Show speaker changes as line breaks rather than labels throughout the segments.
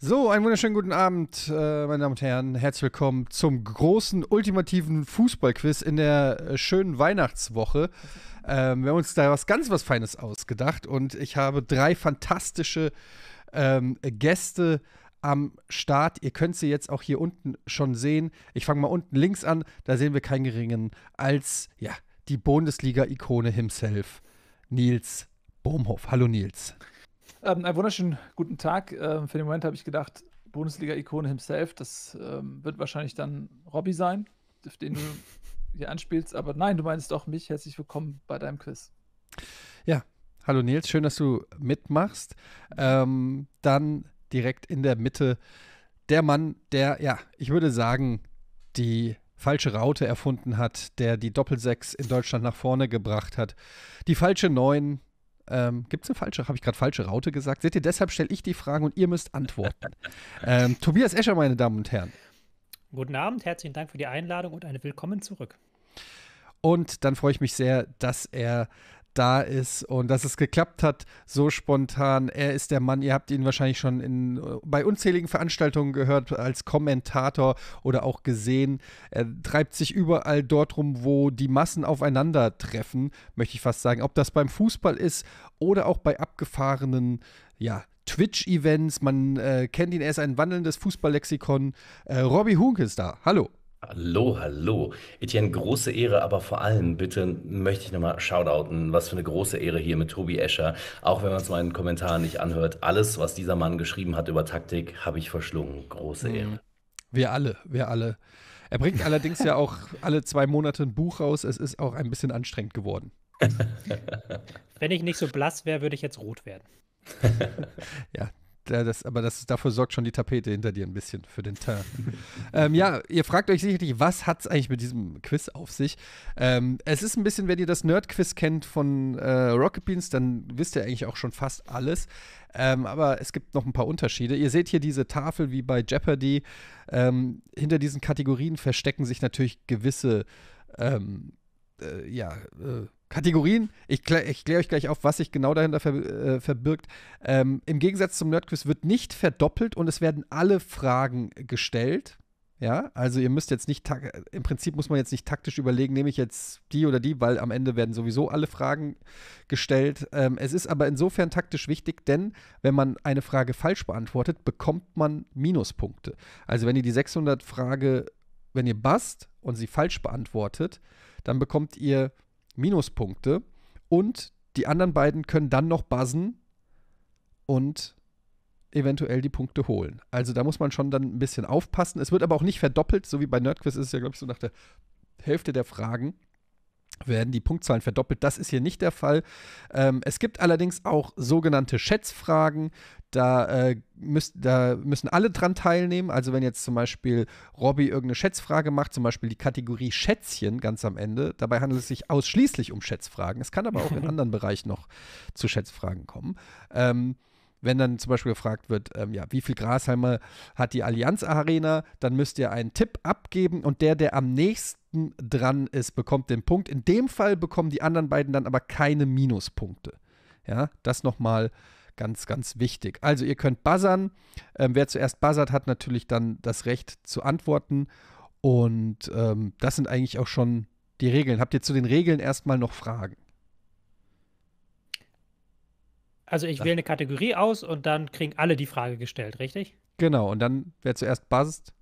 So, einen wunderschönen guten Abend, äh, meine Damen und Herren. Herzlich willkommen zum großen, ultimativen Fußballquiz in der äh, schönen Weihnachtswoche. Ähm, wir haben uns da was ganz was Feines ausgedacht und ich habe drei fantastische ähm, Gäste am Start. Ihr könnt sie jetzt auch hier unten schon sehen. Ich fange mal unten links an. Da sehen wir keinen geringen als ja die Bundesliga-Ikone himself, Nils Bohmhoff. Hallo Nils.
Ähm, einen wunderschönen guten Tag. Ähm, für den Moment habe ich gedacht, Bundesliga-Ikone himself, das ähm, wird wahrscheinlich dann Robby sein, den du hier anspielst. Aber nein, du meinst auch mich. Herzlich willkommen bei deinem Quiz.
Ja, hallo Nils, schön, dass du mitmachst. Ähm, dann direkt in der Mitte der Mann, der, ja, ich würde sagen, die falsche Raute erfunden hat, der die Doppelsechs in Deutschland nach vorne gebracht hat. Die falsche Neun. Ähm, Gibt es eine falsche? Habe ich gerade falsche Raute gesagt? Seht ihr, deshalb stelle ich die Fragen und ihr müsst antworten. ähm, Tobias Escher, meine Damen und Herren.
Guten Abend, herzlichen Dank für die Einladung und eine Willkommen zurück.
Und dann freue ich mich sehr, dass er da ist und dass es geklappt hat, so spontan. Er ist der Mann, ihr habt ihn wahrscheinlich schon in, äh, bei unzähligen Veranstaltungen gehört, als Kommentator oder auch gesehen. Er treibt sich überall dort rum, wo die Massen aufeinandertreffen, möchte ich fast sagen. Ob das beim Fußball ist oder auch bei abgefahrenen, ja, Twitch-Events. Man äh, kennt ihn, er ist ein wandelndes Fußballlexikon. Äh, Robbie Hunk ist da. Hallo.
Hallo, hallo. Etienne, große Ehre, aber vor allem bitte möchte ich nochmal shoutouten. Was für eine große Ehre hier mit Tobi Escher. Auch wenn man es meinen Kommentaren nicht anhört, alles, was dieser Mann geschrieben hat über Taktik, habe ich verschlungen. Große mhm. Ehre.
Wir alle, wir alle. Er bringt allerdings ja auch alle zwei Monate ein Buch raus. Es ist auch ein bisschen anstrengend geworden.
Wenn ich nicht so blass wäre, würde ich jetzt rot werden.
ja, das, aber das, dafür sorgt schon die Tapete hinter dir ein bisschen für den Turn. ähm, ja, ihr fragt euch sicherlich, was hat es eigentlich mit diesem Quiz auf sich? Ähm, es ist ein bisschen, wenn ihr das Nerd-Quiz kennt von äh, Rocket Beans, dann wisst ihr eigentlich auch schon fast alles. Ähm, aber es gibt noch ein paar Unterschiede. Ihr seht hier diese Tafel wie bei Jeopardy. Ähm, hinter diesen Kategorien verstecken sich natürlich gewisse, ähm, äh, ja, äh, Kategorien, ich, klär, kläre euch gleich auf, was sich genau dahinter ver, äh, verbirgt. Ähm, Im Gegensatz zum Nerdquiz wird nicht verdoppelt und es werden alle Fragen gestellt. Ja, also ihr müsst jetzt nicht, im Prinzip muss man jetzt nicht taktisch überlegen, nehme ich jetzt die oder die, weil am Ende werden sowieso alle Fragen gestellt. Ähm, es ist aber insofern taktisch wichtig, denn wenn man eine Frage falsch beantwortet, bekommt man Minuspunkte. Also wenn ihr die 600 Frage, wenn ihr bast und sie falsch beantwortet, dann bekommt ihr Minuspunkte. Und die anderen beiden können dann noch buzzen und eventuell die Punkte holen. Also da muss man schon dann ein bisschen aufpassen. Es wird aber auch nicht verdoppelt, so wie bei Nerdquiz ist es ja, glaube ich, so nach der Hälfte der Fragen werden die Punktzahlen verdoppelt. Das ist hier nicht der Fall. Ähm, es gibt allerdings auch sogenannte Schätzfragen. Da, äh, müsst, da, müssen alle dran teilnehmen. Also wenn jetzt zum Beispiel Robby irgendeine Schätzfrage macht, zum Beispiel die Kategorie Schätzchen ganz am Ende, dabei handelt es sich ausschließlich um Schätzfragen. Es kann aber auch in anderen Bereichen noch zu Schätzfragen kommen. Ähm, wenn dann zum Beispiel gefragt wird, ähm, ja, wie viel Grasheimer hat die Allianz Arena, dann müsst ihr einen Tipp abgeben und der, der am nächsten nächsten dran ist, bekommt den Punkt. In dem Fall bekommen die anderen beiden dann aber keine Minuspunkte. Ja, das nochmal ganz, ganz wichtig. Also ihr könnt buzzern. Ähm, wer zuerst buzzert, hat natürlich dann das Recht zu antworten. Und ähm, das sind eigentlich auch schon die Regeln. Habt ihr zu den Regeln erstmal noch Fragen?
Also ich wähle eine Kategorie aus und dann kriegen alle die Frage gestellt, richtig?
Genau, und dann, wer zuerst buzzt,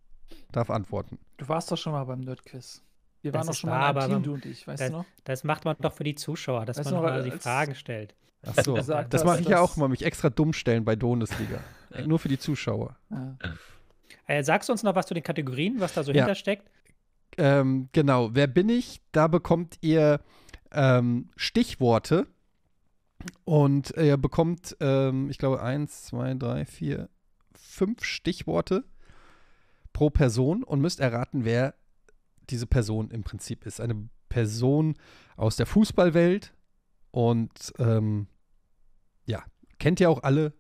darf antworten.
Du warst doch schon mal beim Nerdquiz. Wir waren doch schon mal im Team, du und ich, weißt das, du noch? Das macht man doch für die Zuschauer, dass weißt man noch, mal die Fragen stellt. Ach so, gesagt, das mache ich ja auch
mal, mich extra dumm stellen bei Bundesliga. Nur für die Zuschauer.
Ja. Äh, sagst du uns noch was zu den Kategorien, was da so ja. hintersteckt?
Ähm, genau, wer bin ich? Da bekommt ihr ähm, Stichworte und ihr bekommt, ähm, ich glaube, eins, zwei, drei, vier, fünf Stichworte pro Person und müsst erraten, wer diese Person im Prinzip ist. Eine Person aus der Fußballwelt und ähm, ja, kennt ihr auch alle.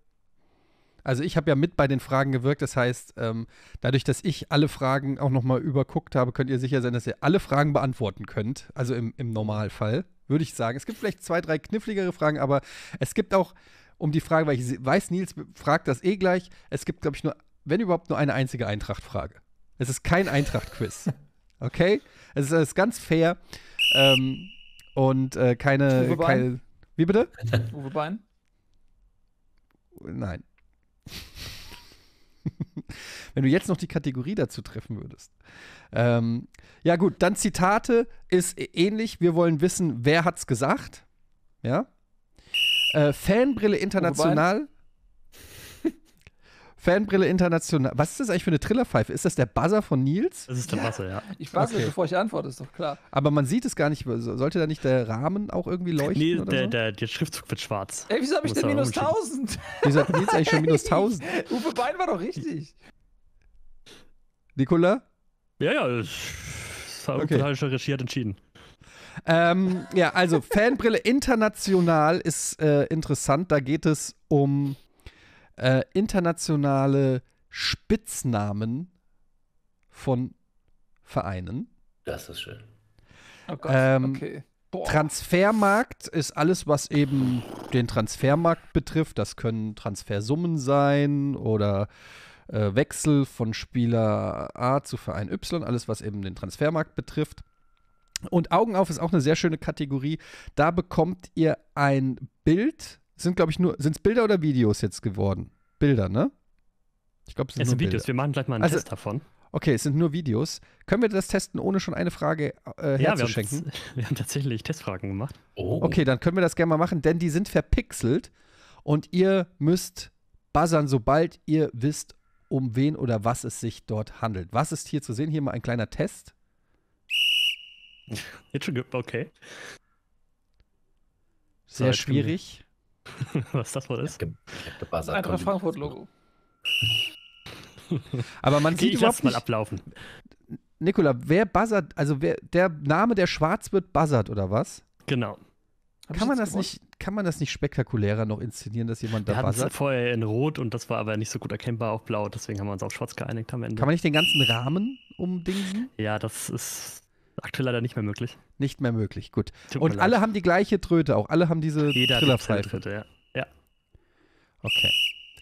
Also ich habe ja mit bei den Fragen gewirkt, das heißt, ähm, dadurch, dass ich alle Fragen auch nochmal überguckt habe, könnt ihr sicher sein, dass ihr alle Fragen beantworten könnt. Also im, im Normalfall, würde ich sagen. Es gibt vielleicht zwei, drei kniffligere Fragen, aber es gibt auch, um die Frage, weil ich weiß, Nils fragt das eh gleich, es gibt, glaube ich, nur, wenn überhaupt, nur eine einzige Eintracht-Frage. Es ist kein Eintracht-Quiz. Okay? Es ist ganz fair. Ähm, und äh, keine, keine. Wie bitte? Uwe Bein? Nein. Wenn du jetzt noch die Kategorie dazu treffen würdest. Ähm, ja, gut, dann Zitate ist ähnlich. Wir wollen wissen, wer hat's gesagt. Ja. Äh, Fanbrille international Fanbrille International. Was ist das eigentlich für eine Trillerpfeife? Ist das der Buzzer von Nils? Das ist der ja. Buzzer, ja. Ich buzzer, okay. bevor
ich antworte, ist doch klar.
Aber man sieht es gar nicht. Sollte da nicht der Rahmen auch irgendwie leuchten? Nee, der, so? der, der, Schriftzug
wird schwarz. Ey, wieso habe ich denn minus
1000? Wieso hat Nils eigentlich schon minus 1000? Uwe Bein war doch richtig.
Nikola? Ja, ja. Das habe
okay. ich schon recherchiert entschieden. Ähm, ja, also Fanbrille International ist äh, interessant. Da geht es um äh, internationale Spitznamen von Vereinen.
Das ist schön. Oh Gott, ähm, okay.
Transfermarkt ist alles, was eben den Transfermarkt betrifft. Das können Transfersummen sein oder äh, Wechsel von Spieler A zu Verein Y, alles, was eben den Transfermarkt betrifft. Und Augen auf ist auch eine sehr schöne Kategorie. Da bekommt ihr ein Bild sind, glaube ich, nur, sind es Bilder oder Videos jetzt geworden? Bilder, ne?
Ich glaube, es sind, es sind Videos. Bilder. Wir machen gleich mal einen also, Test davon.
Okay, es sind nur Videos. Können wir das testen, ohne schon eine
Frage äh, herzuschenken? Ja, wir haben, wir haben, tatsächlich Testfragen gemacht. Oh. Okay,
dann können wir das gerne mal machen, denn die sind verpixelt und ihr müsst buzzern, sobald ihr wisst, um wen oder was es sich dort handelt. Was ist hier zu sehen? Hier mal ein kleiner Test.
Jetzt schon okay.
Sehr schwierig.
Was das wohl ist?
Das Eintracht Frankfurt-Logo.
Aber man sieht ich überhaupt mal ablaufen.
Nikola, wer buzzert, also wer, der Name, der schwarz wird, buzzert oder was? Genau. Kann man, das nicht, kann man das nicht spektakulärer noch inszenieren, dass jemand wir da buzzert? Wir hatten es
vorher in Rot und das war aber nicht so gut erkennbar auf Blau, deswegen haben wir uns auf Schwarz geeinigt am Ende. Kann man nicht den ganzen Rahmen umdingen? Ja, das ist Aktuell leider nicht mehr möglich. Nicht mehr möglich, gut. Tut und alle leid.
haben die gleiche Tröte auch. Alle haben diese Jeder
Trillerpfeife.
Tröte, ja. ja. Okay.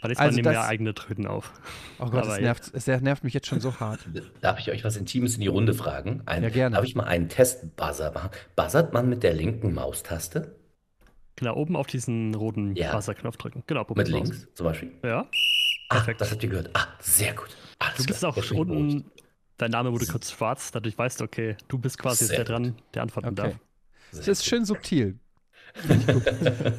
Aber diesmal also nehmen wir eigene Tröten auf. Oh Gott, es nervt,
es nervt, mich jetzt schon so hart.
Darf ich euch was Intimes in die Runde fragen? Ein, ja, gerne. Darf ich mal einen Test-Buzzer machen? Buzzert man mit der linken Maustaste?
Genau, oben auf diesen roten ja. Buzzer-Knopf drücken. Genau,
oben Mit links zum Beispiel? Ja. Ach, Perfekt. das habt ihr gehört. Ah, sehr gut.
Alles du bist klar. auch unten Dein Name wurde kurz schwarz, dadurch weißt du, okay, du bist quasi jetzt der dran, der antworten okay. darf. das ist schön subtil.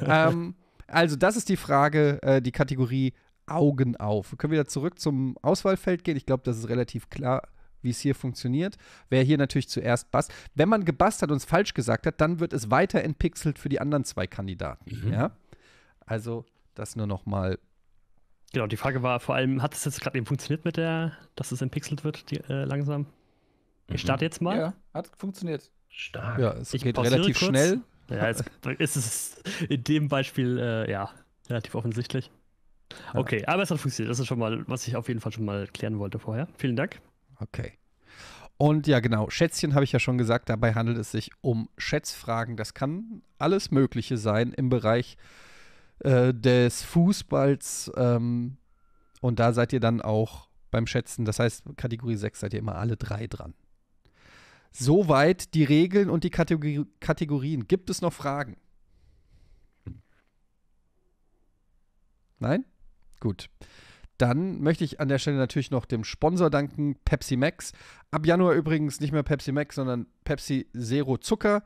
ähm,
also, das ist die Frage, äh, die Kategorie Augen auf. Wir können wieder zurück zum Auswahlfeld gehen. Ich glaube, das ist relativ klar, wie es hier funktioniert. Wer hier natürlich zuerst bast. Wenn man gebast hat und es falsch gesagt hat, dann wird es weiter entpixelt für die anderen zwei Kandidaten. Mhm. Ja?
Also, das nur noch mal Genau, die Frage war vor allem, hat es jetzt gerade eben funktioniert mit der, dass es entpixelt wird die, äh, langsam? Ich starte mhm. jetzt mal. Ja,
hat funktioniert. Stark.
Ja, es ich geht relativ kurz. schnell. Ja, es ist es in dem Beispiel äh, ja relativ offensichtlich. Ja. Okay, aber es hat funktioniert. Das ist schon mal, was ich auf jeden Fall schon mal klären wollte vorher. Vielen Dank. Okay. Und ja, genau, Schätzchen habe ich ja
schon gesagt, dabei handelt es sich um Schätzfragen. Das kann alles Mögliche sein im Bereich äh, des Fußballs. Ähm, und da seid ihr dann auch beim Schätzen. Das heißt, Kategorie 6 seid ihr immer alle drei dran. Soweit die Regeln und die Kategorien. Gibt es noch Fragen? Nein? Gut. Dann möchte ich an der Stelle natürlich noch dem Sponsor danken, Pepsi Max. Ab Januar übrigens nicht mehr Pepsi Max, sondern Pepsi Zero Zucker.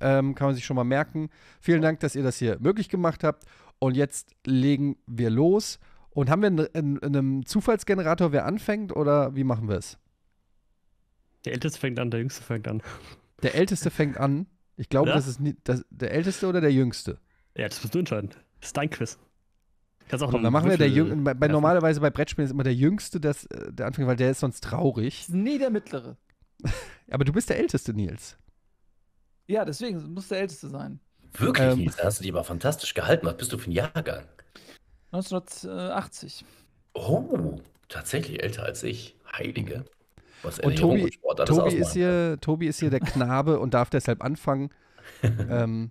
Ähm, kann man sich schon mal merken. Vielen Dank, dass ihr das hier möglich gemacht habt. Und jetzt legen wir los. Und haben wir in, in, in einem Zufallsgenerator, wer anfängt oder wie machen wir es? Der Älteste fängt an, der Jüngste fängt an. Der Älteste fängt an. Ich glaube, ja? das ist nie, das, der Älteste oder der Jüngste. Ja, das musst du entscheiden. Das ist dein Quiz. Kannst auch Komm, dann machen wir der Jüngste. Bei, bei normalerweise bei Brettspielen ist immer der Jüngste das, äh, der Anfänger, weil der ist sonst traurig. Nie der Mittlere. Aber du bist der Älteste,
Nils.
Ja, deswegen muss der Älteste sein.
Wirklich,
ähm, Lisa, hast du dich aber fantastisch gehalten. Was bist du für ein Jahrgang? 1980. Oh, tatsächlich älter als ich. Heilige. Was und Tobi, und Tobi, ist hier, Tobi ist
hier der Knabe und darf deshalb anfangen. ähm,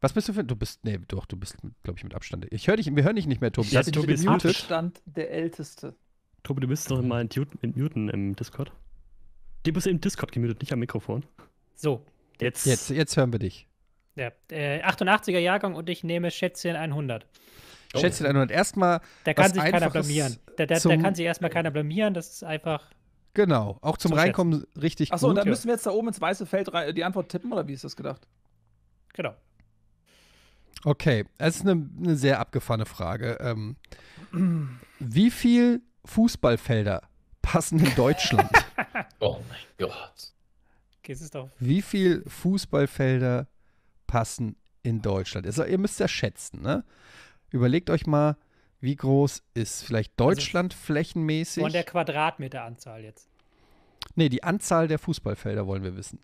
was bist du für
Du bist, nee, doch, du bist, glaube ich, mit Abstand. Ich höre dich, wir hören dich nicht mehr, Tobi. Ja, Tobi ist mit
Abstand der
Älteste.
Tobi, du bist doch mal in Newton im Discord. Du bist im Discord gemutet, nicht am Mikrofon. So. Jetzt. Jetzt, jetzt hören wir dich.
Ja, äh, 88er Jahrgang und ich nehme Schätzchen 100. Oh. Schätzchen 100. Erstmal. Da kann sich keiner blamieren. Da, da, da kann sich erstmal keiner blamieren. Das ist einfach.
Genau, auch
zum, zum Reinkommen Schätzen. richtig Achso, und dann müssen
wir jetzt da oben ins weiße Feld rein, die Antwort tippen oder wie ist das gedacht? Genau.
Okay, es ist eine, eine, sehr abgefahrene Frage. Ähm, wie viel Fußballfelder passen in Deutschland?
oh mein Gott. Okay,
Wie viel Fußballfelder passen? passen in Deutschland? Also ihr müsst ja schätzen, ne? Überlegt euch mal, wie groß ist vielleicht also Deutschland also flächenmäßig? Von der
Quadratmeteranzahl jetzt.
Nee, die Anzahl der Fußballfelder wollen wir wissen.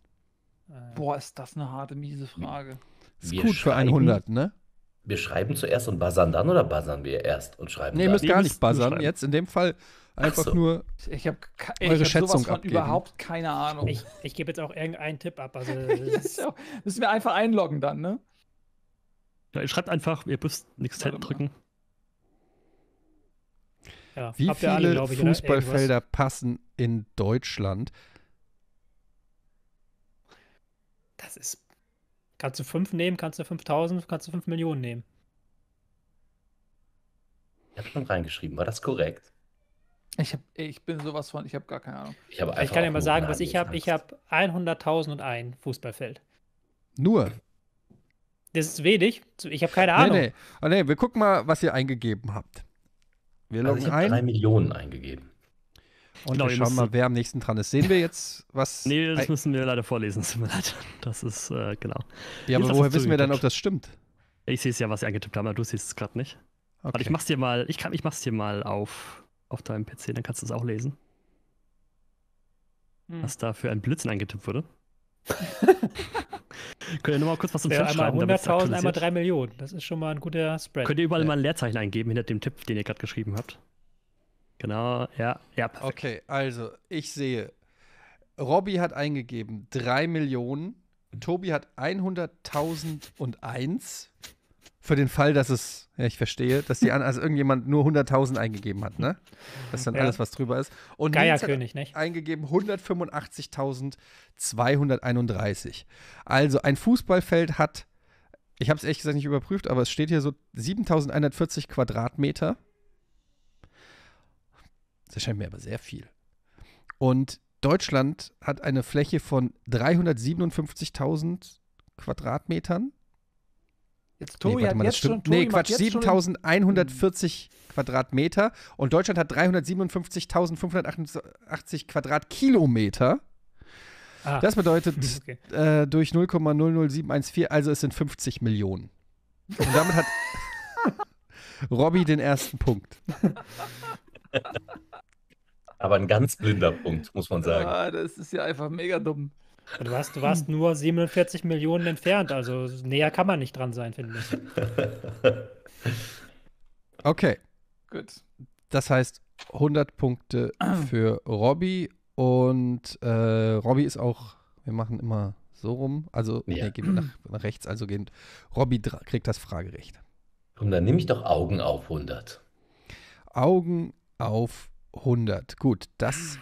Boah, ist das eine harte, miese Frage.
Ist wir gut für 100,
ne? wir schreiben zuerst und buzzern dann oder buzzern wir erst und schreiben nee, dann? Nee, ihr müsst gar nicht buzzern.
Jetzt in dem Fall einfach so. nur ich hab, ich eure hab Schätzung sowas überhaupt
keine Ahnung. Ich,
ich gebe jetzt auch irgendeinen Tipp ab. Also ja, müssen wir einfach einloggen dann, ne?
Ja, ihr schreibt einfach, ihr müsst nichts Zeit drücken.
Ja, Wie viele alle, ich, Fußballfelder
passen in Deutschland?
Das ist Kannst du 5 nehmen, kannst du 5000, kannst du 5 Millionen nehmen.
Ich habe schon reingeschrieben, war das korrekt?
Ich, hab, ich bin sowas von, ich habe gar keine Ahnung. Ich, ich kann dir mal sagen, was ich habe. Ich habe 100.000 und ein Fußballfeld. Nur? Das ist wenig.
Ich habe keine Ahnung. Nee, nee.
Oh, nee, wir gucken mal, was ihr eingegeben habt. Wir loggen also ich ein. 3
Millionen eingegeben. Und genau, wir schauen mal,
wer am nächsten dran ist. Sehen wir jetzt, was. Nee, das müssen wir leider vorlesen, tut mir leid. Das ist, äh, genau. Ja, aber woher wissen wir dann, ob das stimmt? Ich sehe es ja, was sie angetippt haben, aber du siehst es gerade nicht. Okay. Aber ich mach's dir mal, ich, kann, ich mach's dir mal auf, auf deinem PC, dann kannst du es auch lesen. Hm. Was da für ein Blödsinn angetippt wurde. Könnt ihr nochmal kurz was zum ja, Chat einmal schreiben? 100.000, einmal 3
Millionen. Das ist schon mal ein guter Spread. Könnt
ihr überall ja. mal ein Leerzeichen eingeben hinter dem Tipp, den ihr gerade geschrieben habt? Genau, ja, ja, perfekt. Okay,
also ich sehe, Robby hat eingegeben 3 Millionen, Tobi hat 100.001 für den Fall, dass es, ja, ich verstehe, dass die also irgendjemand nur 100.000 eingegeben hat, ne? Das ist dann ja. alles, was drüber ist. Und Geierkönig, ne? Eingegeben 185.231. Also ein Fußballfeld hat, ich habe es ehrlich gesagt nicht überprüft, aber es steht hier so 7.140 Quadratmeter. Das erscheint mir aber sehr viel. Und Deutschland hat eine Fläche von 357.000 Quadratmetern. Jetzt, Tobi nee, warte mal, das stimmt. Schon, nee, Quatsch, 7140 Quadratmeter. Und Deutschland hat 357.588 Quadratkilometer. Ah. Das bedeutet okay. äh, durch 0,00714, also es sind 50 Millionen. Und damit hat Robby den ersten Punkt.
Aber ein ganz blinder Punkt, muss man sagen. Ja, das ist ja einfach mega dumm. Du warst, du warst
nur 47 Millionen entfernt, also näher kann man nicht dran sein, finde
ich.
Okay. Gut. Das heißt 100 Punkte für Robby und äh, Robby ist auch, wir machen immer so rum, also ja. nee, gehen nach, nach, rechts, also gehen. Robby kriegt das Fragerecht. Und dann nehme ich doch Augen auf 100. Augen auf 100. 100. Gut, das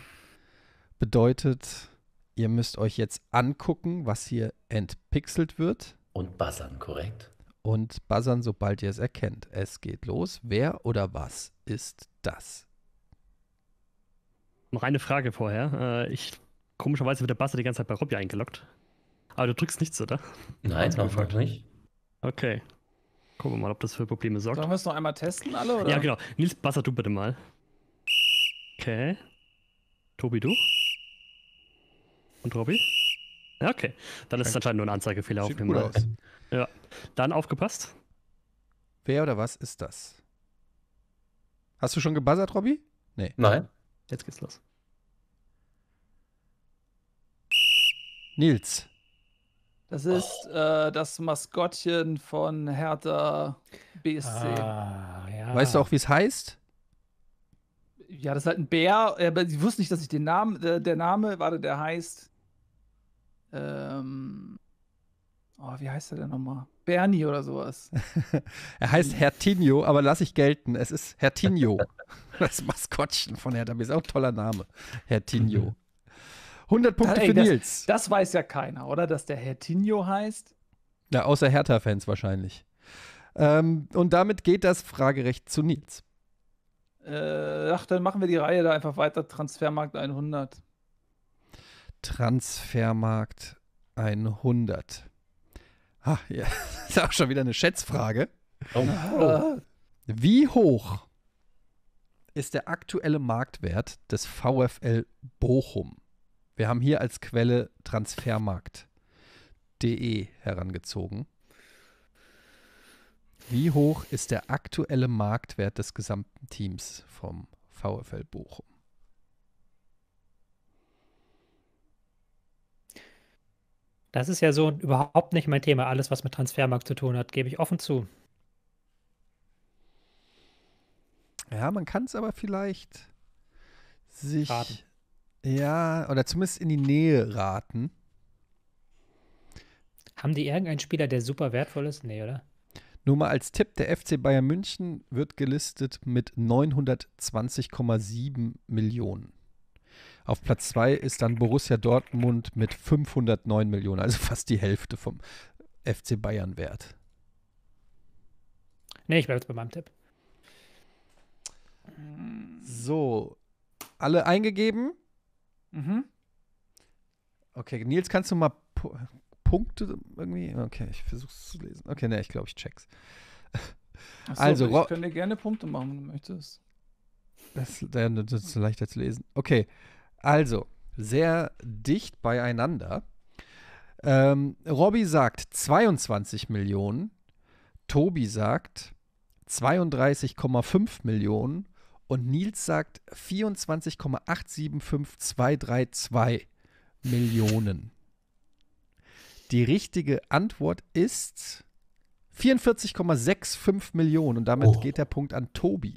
bedeutet, ihr müsst euch jetzt angucken, was hier entpixelt wird. Und buzzern, korrekt?
Und buzzern, sobald ihr es erkennt. Es geht los. Wer oder was ist das? Noch eine Frage vorher. Äh, ich, komischerweise wird der Buzzer die ganze Zeit bei Robby eingeloggt. Aber du drückst nichts, oder? Nein, man fragt nicht. Okay. Gucken wir mal, ob das für Probleme sorgt. Sollen wir es noch einmal testen,
alle? Oder? Ja, genau.
Nils, buzzer du bitte mal. Okay. Tobi, du? Und Robby? Ja, okay. Dann ist es anscheinend nur ein Anzeigefehler Sieht auf dem aus. Ja. Dann aufgepasst. Wer oder was ist das? Hast du schon gebuzzert, Robby?
Nee. Nein.
Jetzt geht's los. Nils.
Das ist oh. äh, das Maskottchen von Hertha BSC. Ah, ja. Weißt du auch,
wie es heißt?
Ja, das ist halt ein Bär, äh, aber sie wusste nicht, dass ich den Namen, der, äh, der Name, warte, der heißt. Ähm, oh, wie heißt er denn nochmal? Bernie oder sowas. er heißt
Hertinho, aber lass ich gelten. Es ist Hertinho. das Maskottchen von Hertha ist auch ein toller Name. Hertinho. 100 mhm. Punkte da, ey, für das, Nils.
Das weiß ja keiner, oder? Dass der Hertinho heißt.
Ja, außer Hertha-Fans wahrscheinlich. Ähm, und damit geht das Fragerecht zu Nils.
Äh, ach, dann machen wir die Reihe da einfach weiter. Transfermarkt 100.
Transfermarkt 100. Ah, ja.
Das ist auch schon wieder eine
Schätzfrage. Oh. Oh. Wie hoch ist der aktuelle Marktwert des VfL Bochum? Wir haben hier als Quelle transfermarkt.de herangezogen. Wie hoch ist der aktuelle Marktwert des gesamten Teams vom
VfL Bochum? Das ist ja so überhaupt nicht mein Thema. Alles, was mit Transfermarkt zu tun hat, gebe ich offen zu. Ja, man kann es aber vielleicht sich. Raten.
Ja, oder zumindest in die Nähe raten.
Haben die irgendeinen Spieler, der super wertvoll ist? Nee, oder?
Nur mal als Tipp, der FC Bayern München wird gelistet mit 920,7 Millionen. Auf Platz 2 ist dann Borussia Dortmund mit 509 Millionen, also fast die Hälfte vom FC Bayern wert.
Nee, ich bleibe jetzt bei meinem Tipp.
So, alle eingegeben? Mhm. Okay, Nils, kannst du mal Punkte irgendwie? Okay, ich versuche es zu lesen. Okay, ne, ich glaube, ich check's. So, also, ich
könnte gerne Punkte machen, wenn du möchtest.
Das, das ist leichter zu lesen. Okay, also, sehr dicht beieinander. Ähm, Robby sagt 22 Millionen, Tobi sagt 32,5 Millionen und Nils sagt 24,875232 Millionen. Die richtige Antwort ist 44,65 Millionen und damit oh. geht der Punkt an Tobi.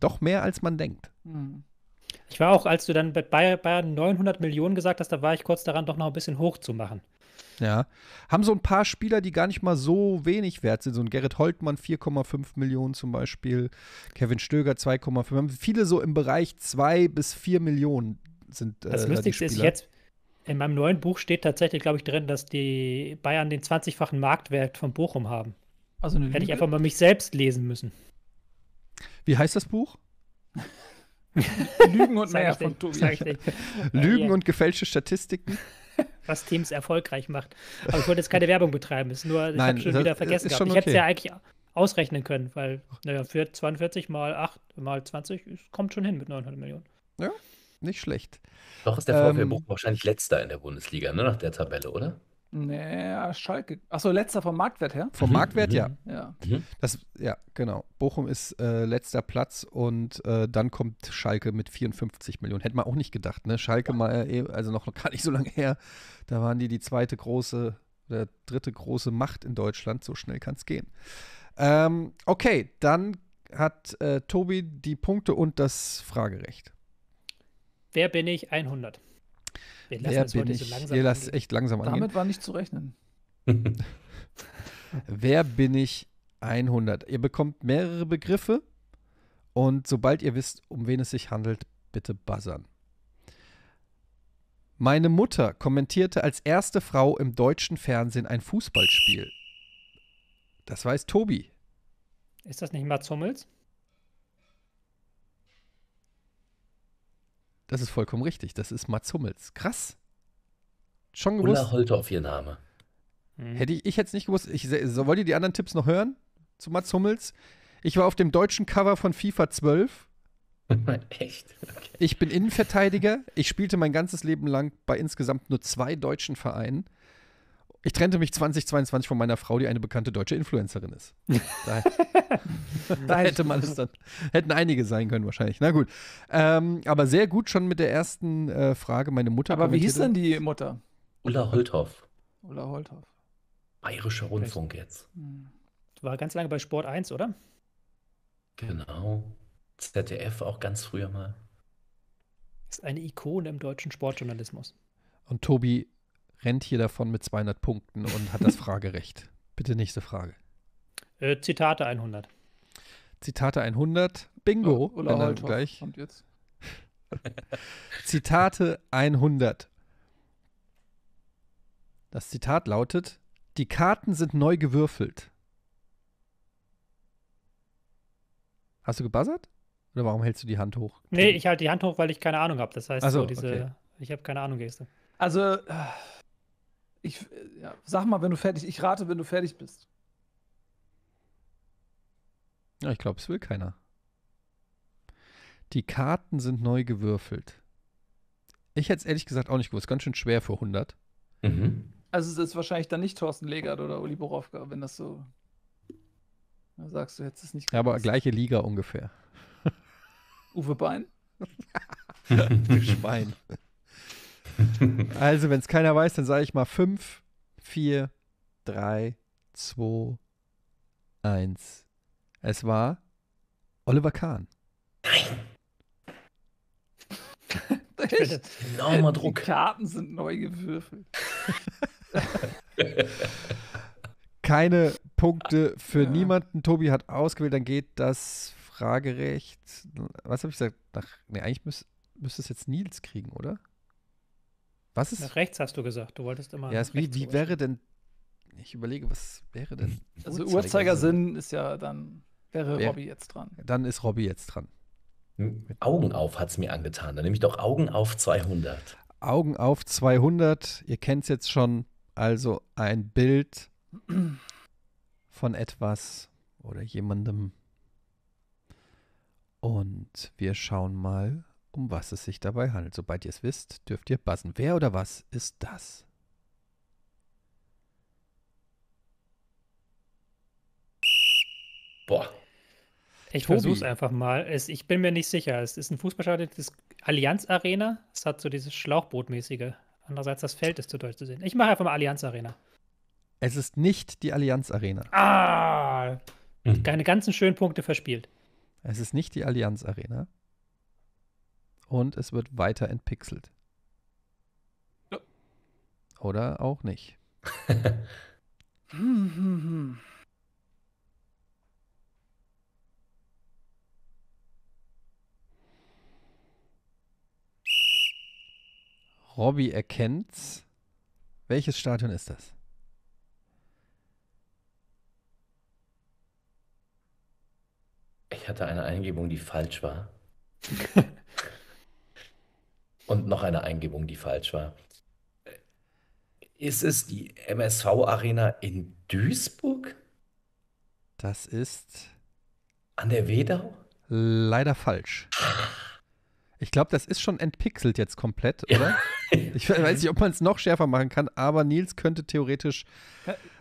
Doch mehr als man denkt.
Hm. Ich war auch, als du dann bei Bayern 900 Millionen gesagt hast, da war ich kurz daran, doch noch ein bisschen hoch zu machen.
Ja. Haben so ein paar Spieler, die gar nicht mal so wenig wert sind. So ein Gerrit Holtmann 4,5 Millionen zum Beispiel, Kevin Stöger 2,5. viele so im Bereich 2 bis 4 Millionen sind. Äh, das Lustigste da ist, jetzt,
in meinem neuen Buch steht tatsächlich, glaube ich, drin, dass die Bayern den 20-fachen Marktwert von Bochum haben. Also eine Hätte Lüge? ich einfach mal mich selbst lesen müssen.
Wie heißt das Buch? Lügen und mehr von Tobias. Lügen und gefälschte
Statistiken. Was Teams erfolgreich macht. Aber ich wollte jetzt keine Werbung betreiben, ist nur, ich habe schon wieder vergessen gehabt. Okay. Ich hätte es ja eigentlich ausrechnen können, weil, naja, für 42 mal 8 mal 20 kommt schon hin mit 900 Millionen. Ja,
nicht schlecht. Doch ist der VfL ähm, Bochum wahrscheinlich letzter in der Bundesliga, ne, nach der Tabelle, oder?
Nee, Schalke. Achso, letzter vom Marktwert her? Vom mhm, Marktwert, mhm. ja.
Ja. Mhm. Das, ja, genau. Bochum ist äh, letzter Platz und äh, dann kommt Schalke mit 54 Millionen. Hätte man auch nicht gedacht, ne? Schalke ja. mal, äh, eh, also noch gar nicht so lange her, da waren die die zweite große oder dritte große Macht in Deutschland. So schnell kann es gehen. Ähm, okay, dann hat äh, Tobi die Punkte und das Fragerecht.
Wer bin ich? 100. Wir lassen Wer bin ich? So Ihr lasst echt langsam angehen. Damit war nicht zu rechnen.
Wer bin ich? 100. Ihr bekommt mehrere Begriffe und sobald ihr wisst, um wen es sich handelt, bitte buzzern. Meine Mutter kommentierte als erste Frau im deutschen Fernsehen ein Fußballspiel. Das weiß
Tobi. Ist das nicht Mats Hummels?
Das ist vollkommen richtig. Das ist Mats Hummels. Krass. Schon gewusst. Ulla Holthoff, ihr Name. Mhm. Hätte ich, ich hätte es nicht gewusst. Ich, so, wollt ihr die anderen Tipps noch hören? Zu Mats Hummels? Ich war auf dem deutschen Cover von FIFA 12. Echt? Okay. Ich bin Innenverteidiger. Ich spielte mein ganzes Leben lang bei insgesamt nur zwei deutschen Vereinen. Ich trennte mich 2022 von meiner Frau, die eine bekannte deutsche Influencerin ist. Da, da hätte man es dann, hätten einige sein können wahrscheinlich. Na gut. Ähm, aber sehr gut schon mit der ersten äh, Frage. Meine Mutter. Aber wie hieß denn
die Mutter?
Ulla Holthoff.
Ulla Holthoff.
Bayerischer Rundfunk Vielleicht. jetzt. Hm.
War ganz lange bei Sport 1, oder?
Genau. ZDF auch ganz früher mal.
Ist eine Ikone im deutschen Sportjournalismus.
Und Tobi,
rennt hier davon mit 200 Punkten und hat das Fragerecht. Bitte nächste Frage.
Äh, Zitate 100.
Zitate 100. Bingo. Oh, Ulla Holthoff gleich. kommt jetzt. Zitate 100. Das Zitat lautet: Die Karten sind neu gewürfelt. Hast du gebuzzert? Oder warum hältst du die Hand hoch?
Nee, ich halte die Hand hoch, weil ich keine Ahnung habe. Das heißt, also, so diese, okay. ich habe keine Ahnung, Geste. Also, äh, ich, äh, ja, sag mal, wenn du fertig, ich rate, wenn du fertig bist.
Ja, ich glaube, es will keiner. Die Karten sind neu gewürfelt. Ich hätte es ehrlich gesagt auch nicht gewusst. Ganz schön schwer für 100.
Mhm. Also es ist wahrscheinlich dann nicht Thorsten Legert oder Uli Borowka, wenn das so da sagst, du hättest es nicht gewusst. Ja, aber
gleiche Liga ungefähr. Uwe Bein? du Schwein. also, wenn es keiner weiß, dann sage ich mal 5, 4, 3, 2, 1. Es war Oliver Kahn. Nein!
Enormer Druck. Die Karten sind neu gewürfelt.
Keine Punkte für ja. niemanden. Tobi hat ausgewählt, dann geht das Fragerecht. Was habe ich gesagt? Ach, nee, eigentlich müsste müsst es jetzt Nils kriegen, oder? Was ist? Nach
rechts hast du gesagt.
Du wolltest immer. Ja, ist, wie, wie wäre denn. Ich überlege, was wäre denn. Also Uhrzeigersinn
ist ja dann. Wäre wär, Robby jetzt dran. Dann
ist Robby jetzt dran.
Hm? Augen auf hat es mir angetan. Dann nehme ich doch Augen auf 200.
Augen auf 200. Ihr kennt es jetzt schon. Also ein Bild von etwas oder jemandem. Und wir schauen mal, um was es sich dabei handelt. Sobald ihr es wisst, dürft ihr buzzen. Wer oder was ist das?
Boah. Ich versuche es einfach mal. Es, ich bin mir nicht sicher. Es ist ein Fußballstadion, das ist Allianz Arena. Es hat so dieses Schlauchbootmäßige. Andererseits das Feld ist zu deutsch zu sehen. Ich mache einfach mal Allianz Arena.
Es ist nicht die Allianz Arena.
Ah! Mhm. Keine ganzen schönen Punkte verspielt.
Es ist nicht die Allianz Arena und es wird weiter entpixelt. Ja. Oder auch nicht. Robby erkennt's. Welches Stadion ist das?
Ich hatte eine Eingebung, die falsch war. und noch eine Eingebung, die falsch war. Ist es die MSV-Arena in Duisburg?
Das ist.
An der Wedau?
Leider falsch. Ich glaube, das ist schon entpixelt jetzt komplett, oder? ich weiß nicht, ob man es noch schärfer machen kann, aber Nils könnte theoretisch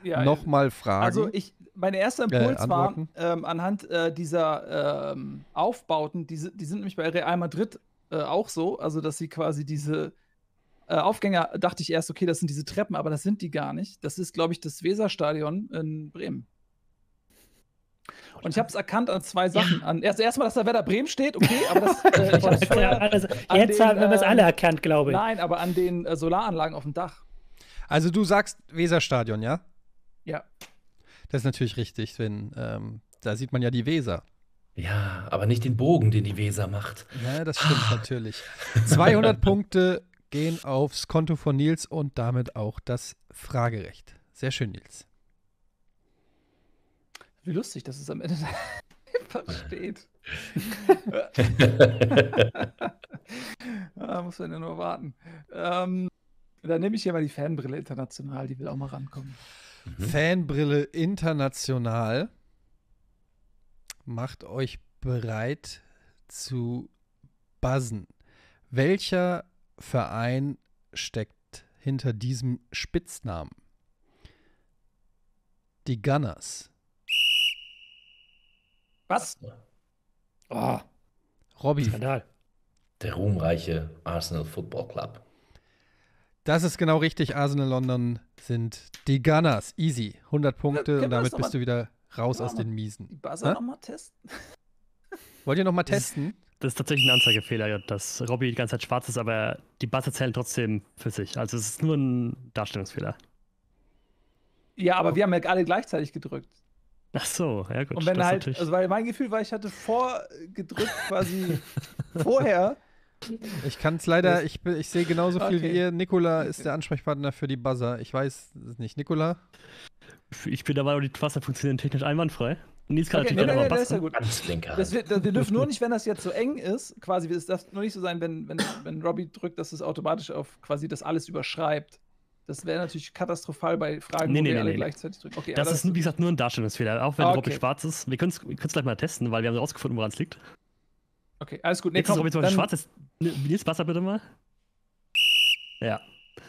ja, nochmal äh, fragen. Also ich,
mein erster äh, Impuls äh, war ähm, anhand äh, dieser ähm, Aufbauten, die, die sind nämlich bei Real Madrid äh, auch so, also dass sie quasi diese äh, Aufgänger, dachte ich erst, okay, das sind diese Treppen, aber das sind die gar nicht. Das ist, glaube ich, das Weserstadion in Bremen. Und ich habe es erkannt an zwei Sachen. Ja. An, also erstmal, dass da Werder Bremen steht, okay, aber das, äh,
ich hab's also, Jetzt den, haben wir es äh, alle erkannt, glaube ich. Nein, aber
an den äh, Solaranlagen auf dem Dach.
Also du sagst Weserstadion, ja? Ja. Das ist natürlich richtig, wenn ähm, da sieht man ja die Weser. Ja, aber nicht den Bogen, den die Weser macht. Ja, das stimmt natürlich. 200 Punkte gehen aufs Konto von Nils und damit auch das Fragerecht. Sehr schön, Nils.
Wie lustig, dass es am Ende äh. steht. da ah, muss man ja nur warten. Ähm, dann nehme ich hier mal die Fanbrille international, die will auch mal rankommen.
Mhm. Fanbrille international macht euch bereit zu buzzen. Welcher Verein steckt hinter diesem Spitznamen? Die Gunners. Was? Oh. Robby. Skandal.
Der ruhmreiche Arsenal Football Club.
Das ist genau richtig. Arsenal London sind die Gunners. Easy. 100 Punkte ja, äh, und damit bist du wieder Raus aus
den Miesen. Die Buzzer nochmal testen?
Wollt ihr nochmal testen? Das ist tatsächlich ein Anzeigefehler, dass Robby die ganze Zeit schwarz ist, aber die Buzzer zählen trotzdem für sich. Also es ist nur ein Darstellungsfehler.
Ja, aber oh. wir haben ja alle gleichzeitig gedrückt.
Ach so, ja gut. Und wenn halt, also
weil mein Gefühl war, ich hatte vorgedrückt quasi vorher.
Ich kann es leider, ich, ich sehe genauso viel okay. wie ihr. Nikola ist der Ansprechpartner für die
Buzzer. Ich weiß nicht. Nikola? ich bin dabei, die Cluster funktionieren technisch einwandfrei. Nils kann okay, natürlich nee, nee, nee, nee, ist ja gut. wir, dürfen
nur nicht, wenn das jetzt so eng ist, quasi, es darf nur nicht so sein, wenn, wenn, wenn Robbie drückt, dass es automatisch auf quasi das alles überschreibt. Das wäre natürlich katastrophal bei Fragen, nee, wo nee, wir nee, alle nee. gleichzeitig drücken. Okay, das, ist, wie
gesagt, nur ein Darstellungsfehler, auch wenn ah, okay. Robbie schwarz ist. Wir können es gleich mal testen, weil wir haben rausgefunden, woran es liegt. Okay, alles gut. Nee, Jetzt komm, ist Robbie zum Beispiel schwarz. Ist, Nils, ne, Wasser bitte mal. Ja.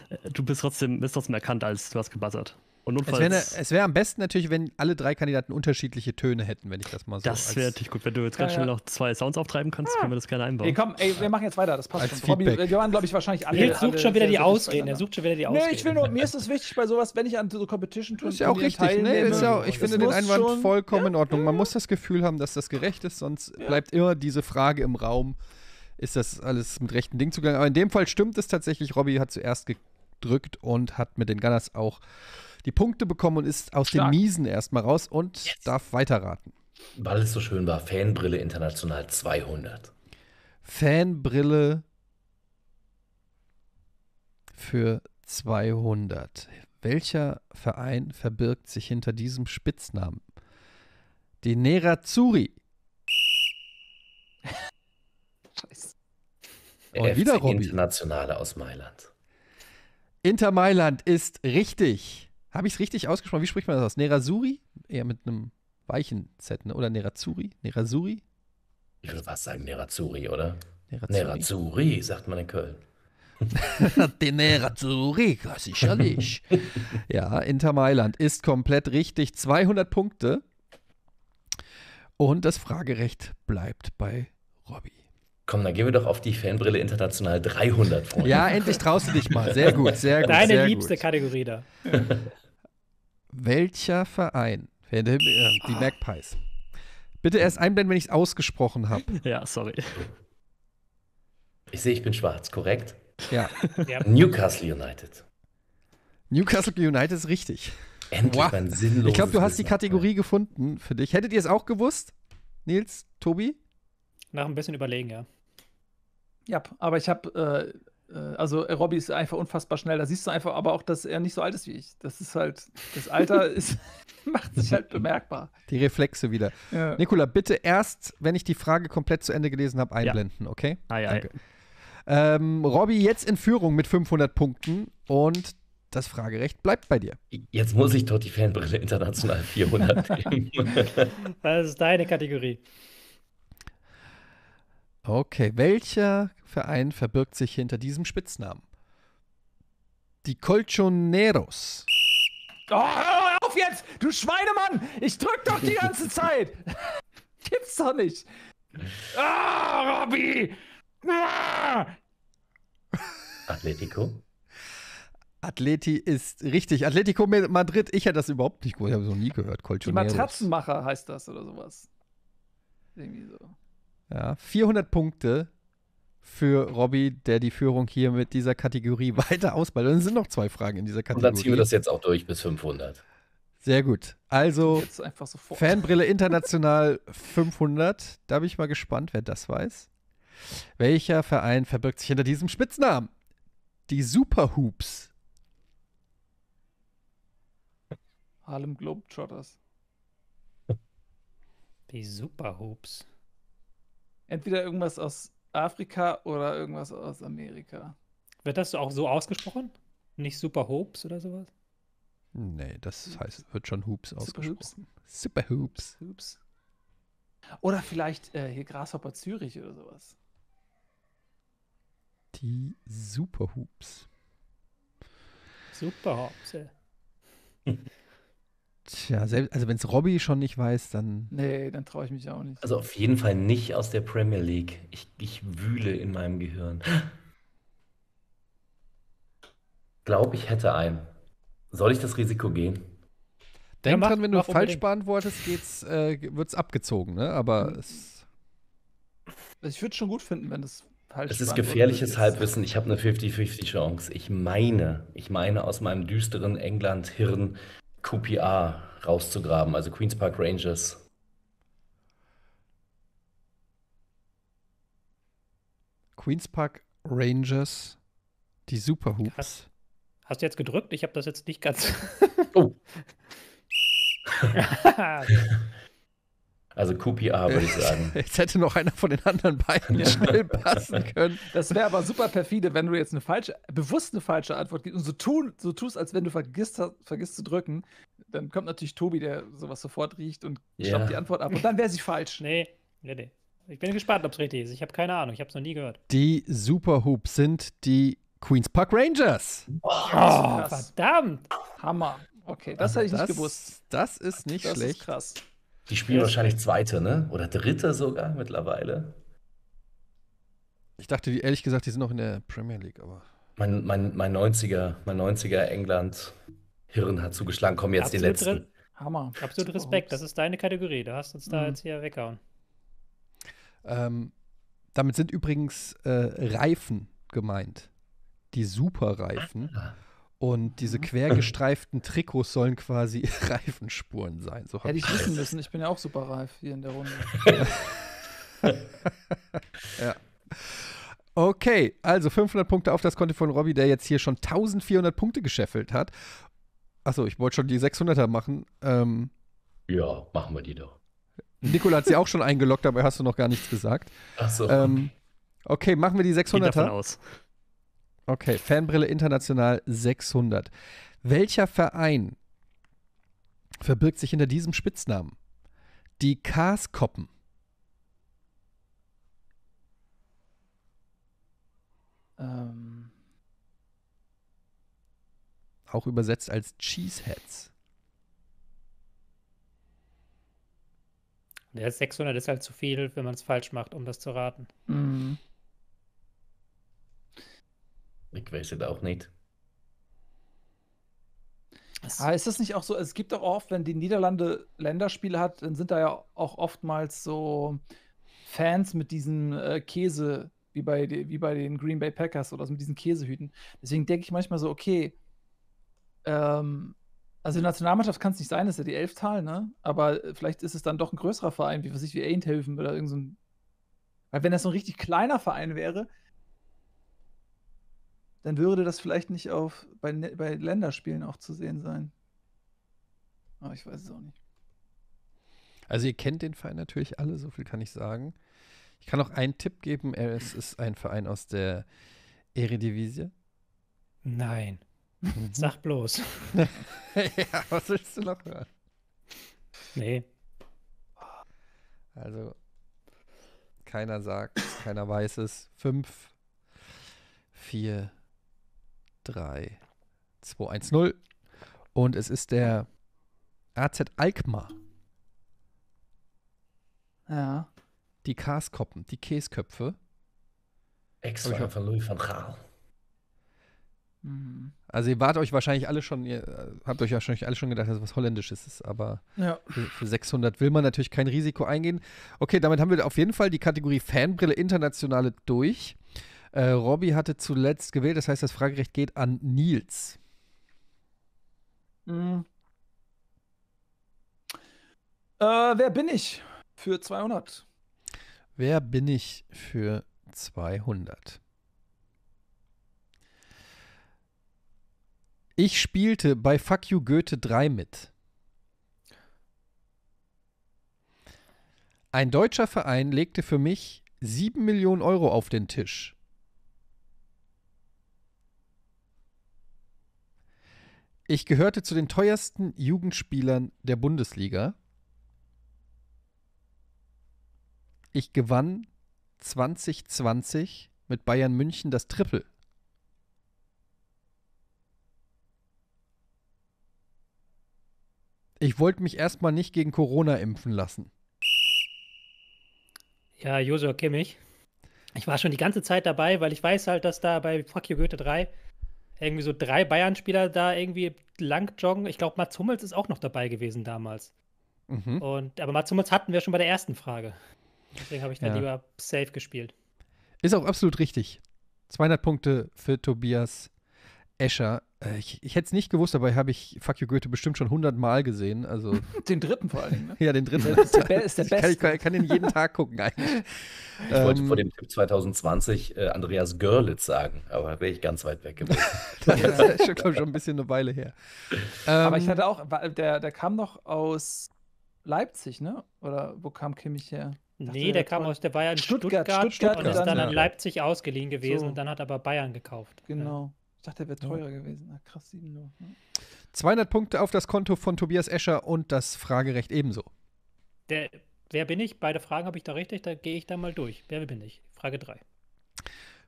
Äh, du bist trotzdem, bist trotzdem erkannt, als du hast gebuzzert es wäre ne, wär am besten natürlich, wenn alle drei Kandidaten unterschiedliche Töne hätten, wenn ich das mal so. Das wäre natürlich gut, wenn du jetzt ja, gerade ja. schnell noch zwei Sounds auftreiben kannst, ah. können wir das gerne einbauen. Ey, komm,
ey, wir machen jetzt weiter, das passt Als schon. Feedback. wir waren, glaube ich, wahrscheinlich alle. Hild sucht schon wieder die Ausreden, er sucht schon wieder die Ausreden. Nee, ich will nur, mir ist es wichtig bei sowas, wenn ich an so competition turnieren Ist ja auch richtig, ne? Ist ja auch, ich finde den Einwand schon, vollkommen
ja, in Ordnung. Man muss das Gefühl haben, dass das gerecht ist, sonst bleibt immer diese Frage im Raum, ist das alles mit rechten Dingen zugegangen. Aber in dem Fall stimmt es tatsächlich, Robby hat zuerst gedrückt und hat mit den Gunners auch die Punkte bekommen und ist aus Stark. den Miesen erstmal raus und yes. darf weiterraten.
Weil es so schön war, Fanbrille International 200.
Fanbrille für 200. Welcher Verein verbirgt sich hinter diesem Spitznamen? Die Nerazzurri. Scheiße. Und oh, FC wieder Robby. Internationale aus Mailand. Inter Mailand ist richtig. Habe ich es richtig ausgesprochen? Wie spricht man das aus? Nerazuri? Eher mit einem weichen Z, ne? oder Nerazuri? Nerazuri?
Ich würde was sagen Nerazuri, oder? Nerazuri, Nerazuri sagt man in Köln.
Den
Nerazuri, sicherlich.
ja, Inter Mailand ist komplett richtig. 200 Punkte. Und das Fragerecht bleibt bei Robby.
Komm, dann gehen wir doch auf die Fanbrille International 300, Freunde. Ja, endlich traust du dich mal. Sehr gut, sehr gut. Deine sehr liebste gut. Kategorie da.
Welcher Verein? Äh, die ah. Magpies. Bitte erst einblenden, wenn ich es ausgesprochen habe. Ja, sorry.
Ich sehe, ich bin schwarz, korrekt? Ja. Newcastle United. Newcastle United ist richtig. Endlich wow. ein sinnloses Ich glaube, du hast die
Kategorie gefunden für dich. Hättet
ihr es auch gewusst, Nils, Tobi?
Nach ein bisschen überlegen, ja.
Ja, aber ich habe äh, äh, also äh, Robby ist einfach unfassbar schnell. Da siehst du einfach aber auch, dass er nicht so alt ist wie ich. Das ist halt, das Alter ist, macht sich halt bemerkbar.
Die Reflexe wieder. Ja. Nikola, bitte erst, wenn ich die Frage komplett zu Ende gelesen habe, einblenden, ja. okay? Ei, ei. Danke. Ähm, Robbie jetzt in Führung mit 500 Punkten und das Fragerecht bleibt bei dir.
Jetzt muss ich doch die Fanbrille international 400 geben.
das ist deine Kategorie.
Okay, welcher Verein verbirgt sich hinter diesem Spitznamen? Die
Colchoneros. Oh, hör auf jetzt, du Schweinemann! Ich drück doch die ganze Zeit! Gibt's doch nicht! Ah, oh, Robby! Ah!
Atletico? Atleti ist richtig. Atletico Madrid, ich hätte das überhaupt nicht gehört. Ich habe es nie gehört. Colchoneros. Die
Matratzenmacher heißt das oder sowas. Irgendwie so.
Ja, 400 Punkte für Robby, der die Führung hier mit dieser Kategorie weiter ausballt. Und es sind noch zwei Fragen in dieser Kategorie. Und dann ziehen wir das
jetzt auch durch bis 500.
Sehr gut. Also, Fanbrille International 500. Da bin ich mal gespannt, wer das weiß. Welcher Verein verbirgt sich hinter diesem Spitznamen? Die Superhoops.
Harlem Globetrotters. Die Superhoops. Entweder irgendwas aus Afrika
oder irgendwas aus Amerika. Wird das auch so ausgesprochen? Nicht Super Hopes oder sowas?
Nee, das heißt, wird schon Hoops Super ausgesprochen. Hoops. Super Hoops.
Hoops. Oder vielleicht äh, hier Grasshopper Zürich oder sowas.
Die Super Hoops.
Super Hoops.
Tja, selbst, also wenn es Robbie schon nicht weiß,
dann.
Nee, dann traue ich mich auch nicht.
Also auf jeden Fall nicht aus der Premier League. Ich, ich wühle in meinem Gehirn. Glaube ich hätte einen. Soll ich das Risiko gehen? Denk ja, dran, wenn
du falsch unbedingt. beantwortest, geht's, äh,
wird's abgezogen, ne? Aber mhm. es.
Ich würde es schon gut finden, wenn das falsch ist. Es ist gefährliches ist.
Halbwissen. Ich habe eine 50-50 Chance. Ich meine, ich meine aus meinem düsteren England-Hirn QPR rauszugraben, also Queen's Park Rangers.
Queen's Park Rangers, die Superhoops. Hast, hast du jetzt gedrückt? Ich habe das jetzt nicht ganz. oh.
Also QPR würde ich sagen.
Jetzt hätte noch einer von den anderen beiden ja. schnell passen können. Das wäre aber super perfide, wenn du jetzt eine falsche, bewusst eine falsche Antwort gibst und so, tun, so tust, als wenn du vergisst, vergisst zu drücken. Dann kommt natürlich Tobi, der sowas sofort riecht und ja. stoppt die
Antwort ab. Und dann wäre sie falsch. Nee, nee, nee. Ich bin gespannt, ob es richtig ist. Ich habe keine Ahnung. Ich habe es noch nie gehört.
Die Superhoops sind die Queens Park Rangers. Oh,
verdammt. Hammer. Okay, das also hätte ich das, nicht gewusst.
Das ist nicht das schlecht. Ist krass. Die spielen wahrscheinlich Zweite, ne? Oder Dritte sogar mittlerweile.
Ich dachte, ehrlich gesagt, die sind noch in der Premier League, aber.
Mein, mein, mein 90er, mein 90er England Hirn hat zugeschlagen. Komm jetzt Absolut den letzten.
Hammer. Absolut Respekt. Das ist deine Kategorie. Du hast uns da mhm. jetzt hier weggehauen.
Ähm, damit sind übrigens äh, Reifen gemeint. Die Superreifen. Ah. Und diese mhm. quer Trikots sollen quasi Reifenspuren sein. So Hätte ich wissen das.
müssen, ich bin ja auch super reif hier in der Runde.
ja. Okay, also 500 Punkte auf das Konto von Robby, der jetzt hier schon 1400 Punkte gescheffelt hat. Achso, ich wollte schon die 600er machen. Ähm,
ja, machen wir die doch.
Nikola hat sie auch schon eingeloggt, aber hast du noch gar nichts gesagt. Achso. Ähm, okay, machen wir die 600er. Aus. Okay, Fanbrille International 600. Welcher Verein verbirgt sich hinter diesem Spitznamen? Die Karskoppen.
Ähm.
Auch übersetzt als Cheeseheads.
Der 600 ist halt zu viel, wenn man es falsch macht, um das zu raten.
Mhm.
Ich weiß es auch nicht.
Ah, ist das nicht auch so? Es gibt doch oft, wenn die Niederlande Länderspiele hat, dann sind da ja auch oftmals so Fans mit diesem äh, Käse, wie bei, wie bei den Green Bay Packers oder so mit diesen Käsehüten. Deswegen denke ich manchmal so, okay, ähm, also Nationalmannschaft kann es nicht sein, das ist ja die Elftal, ne? Aber äh, vielleicht ist es dann doch ein größerer Verein, wie weiß ich, wie Eindhoven oder irgend so ein. Weil wenn das so ein richtig kleiner Verein wäre, dann würde das vielleicht nicht auf bei, bei Länderspielen auch zu sehen sein. Aber ich weiß es auch nicht. Also
ihr kennt den Verein natürlich alle, so viel kann ich sagen. Ich kann auch einen Tipp geben, es ist ein Verein aus der Eredivisie.
Nein. Mhm. Sag bloß.
ja, was willst du noch hören? Nee. Also, keiner sagt, keiner weiß es. Fünf, vier, 3, 2, 1, 0. Und es ist der AZ Alkmaar. Ja. Die Kaskoppen, die Käsköpfe.
Extra
von Louis
van Gaal. Mhm. Also ihr wart euch wahrscheinlich alle schon, ihr äh, habt euch wahrscheinlich alle schon gedacht, dass es was Holländisches ist, aber ja. für, für, 600 will man natürlich kein Risiko eingehen. Okay, damit haben wir auf jeden Fall die Kategorie Fanbrille Internationale durch. Äh, Robby hatte zuletzt gewählt, das heißt, das Fragerecht geht an Nils.
Mhm.
Äh, wer bin ich für 200?
Wer bin ich für 200? Ich spielte bei Fuck You Goethe 3 mit. Ein deutscher Verein legte für mich 7 Millionen Euro auf den Tisch. Ich gehörte zu den teuersten Jugendspielern der Bundesliga. Ich gewann 2020 mit Bayern München das Triple. Ich wollte mich erstmal nicht gegen Corona impfen lassen.
Ja, Josua Kimmich. Ich war schon die ganze Zeit dabei, weil ich weiß halt, dass da bei Fuck You Goethe 3 irgendwie so drei Bayern-Spieler da irgendwie lang joggen. Ich glaube, Mats Hummels ist auch noch dabei gewesen damals. Mhm. Und, aber Mats Hummels hatten wir schon bei der ersten Frage. Deswegen habe ich da ja. lieber safe gespielt.
Ist auch absolut richtig. 200 Punkte für Tobias Escher. Äh, ich, ich hätte es nicht gewusst, dabei habe ich Fuck You Goethe bestimmt schon 100 Mal gesehen. Also, den dritten vor allem. Ne? ja, den dritten. Der ist der, Be ist der Beste. Ich kann, ich kann, den jeden
Tag gucken eigentlich. Ich ähm, wollte vor dem Tipp 2020 äh, Andreas Görlitz sagen, aber da wäre ich ganz weit weg gewesen. das ist schon, schon
ein bisschen eine Weile her. aber ich ähm, hatte auch, der, der kam noch aus Leipzig, ne? Oder wo kam Kimmich her? Dachte, nee, der, kam aus der Bayern Stuttgart, Stuttgart, Stuttgart und ist dann, dann an Leipzig ausgeliehen gewesen so. und
dann hat aber Bayern gekauft. Genau. Ich dachte, der wäre teurer ah, ja. gewesen. Na, krass, 7 nur. Ne?
200 Punkte auf das Konto von Tobias Escher und das Fragerecht ebenso.
Der, wer bin ich? Beide Fragen habe ich da richtig. Da gehe ich da mal durch. Wer bin ich? Frage 3.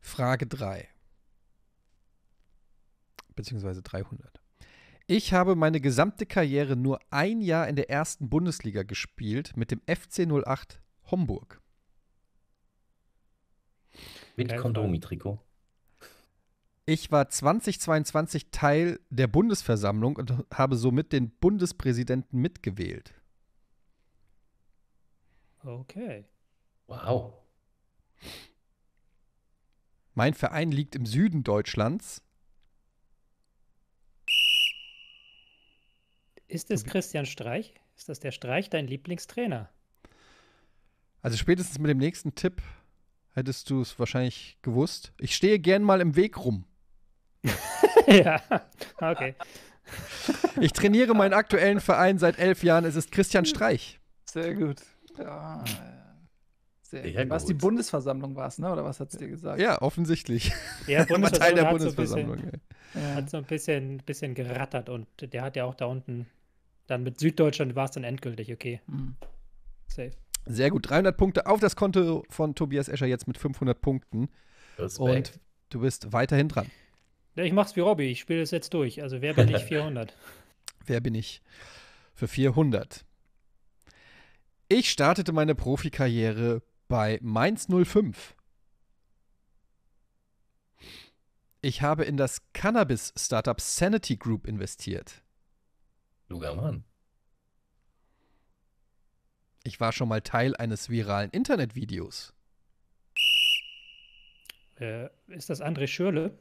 Frage 3. Beziehungsweise 300. Ich habe meine gesamte Karriere nur ein Jahr in der ersten Bundesliga gespielt mit dem FC 08 Homburg. Mit Kondomi-Trikot. Ich war 2022 Teil der Bundesversammlung und habe somit den Bundespräsidenten mitgewählt.
Okay. Wow.
Mein Verein liegt im Süden Deutschlands.
Ist es Christian Streich? Ist das der Streich dein Lieblingstrainer?
Also spätestens mit dem nächsten Tipp hättest du es wahrscheinlich gewusst. Ich stehe gern mal im Weg rum.
ja, okay.
Ich trainiere meinen aktuellen Verein seit elf Jahren. Es ist Christian Streich. Sehr gut.
Ja,
sehr ja, Was die Bundesversammlung war es, ne? oder was hat es dir gesagt?
Ja,
offensichtlich. Ja,
Teil der Bundesversammlung. So bisschen, ja. Hat so ein bisschen, bisschen gerattert und der hat ja auch da unten, dann mit Süddeutschland war es dann endgültig, okay. Mhm. Safe.
Sehr gut. 300 Punkte auf das Konto von Tobias Escher jetzt mit 500 Punkten. Respekt. Und du bist weiterhin dran.
Ich mach's wie Robby, ich spiele es jetzt durch. Also wer bin ich
400? wer bin ich für 400? Ich startete meine Profikarriere bei Mainz 05. Ich habe in das Cannabis-Startup Sanity Group investiert. Kluger Mann. Ich war schon mal Teil eines viralen Internetvideos.
Äh, ist das André Schürle?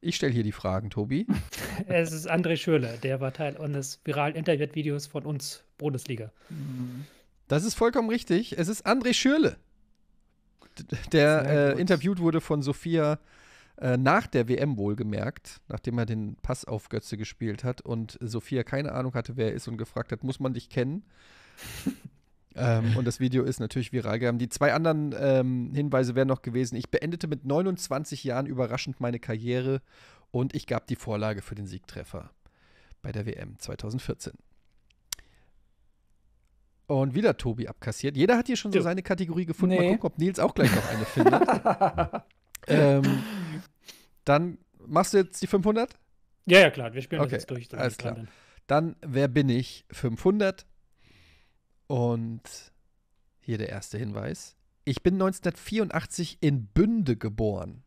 Ich stelle hier die Fragen, Tobi. es ist André Schürle, der war Teil eines viralen Internetvideos von uns, Bundesliga. Mhm.
Das ist vollkommen richtig. Es ist André Schürle, der äh, interviewt wurde von Sophia äh, nach der WM wohlgemerkt, nachdem er den Pass auf Götze gespielt hat und Sophia keine Ahnung hatte, wer er ist und gefragt hat, muss man dich kennen? Ähm, und das Video ist natürlich viral gegangen. Die zwei anderen ähm, Hinweise wären noch gewesen: Ich beendete mit 29 Jahren überraschend meine Karriere und ich gab die Vorlage für den Siegtreffer bei der WM 2014. Und wieder Tobi abkassiert. Jeder hat hier schon so seine Kategorie gefunden. Nee. Mal gucken, ob Nils auch gleich noch eine findet. ähm, dann machst du jetzt die 500? Ja, ja, klar. Wir spielen okay. das jetzt durch. Alles klar. dann, wer bin ich? 500. Und hier der erste Hinweis. Ich bin 1984 in Bünde geboren.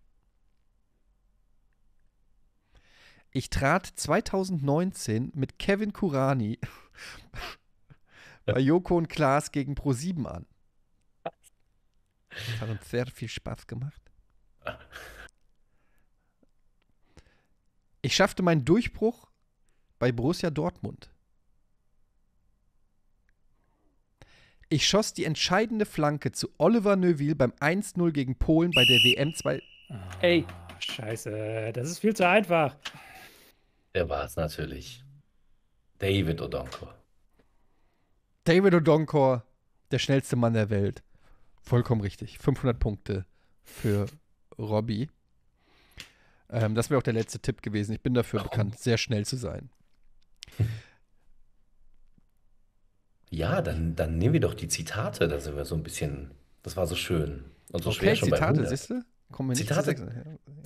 Ich trat 2019 mit Kevin Kurani bei Joko und Klaas gegen Pro7 an. Das hat uns sehr viel Spaß gemacht. Ich schaffte meinen Durchbruch bei Borussia Dortmund. Ich schoss die entscheidende Flanke zu Oliver Neuville beim 1-0 gegen Polen bei der
WM 2. Oh, Ey. Scheiße, das ist viel zu einfach. Der war es natürlich. David Odonkor. David
Odonkor, der schnellste Mann der Welt. Vollkommen richtig. 500 Punkte für Robbie. Ähm, das wäre auch der letzte Tipp gewesen. Ich bin dafür Warum? bekannt, sehr schnell zu sein.
Ja, dann, dann nehmen wir doch die Zitate, da sind wir so ein bisschen, das war so schön. Und so okay, schwer schon Zitate, bei siehst du?
Kommen wir Zitate, nicht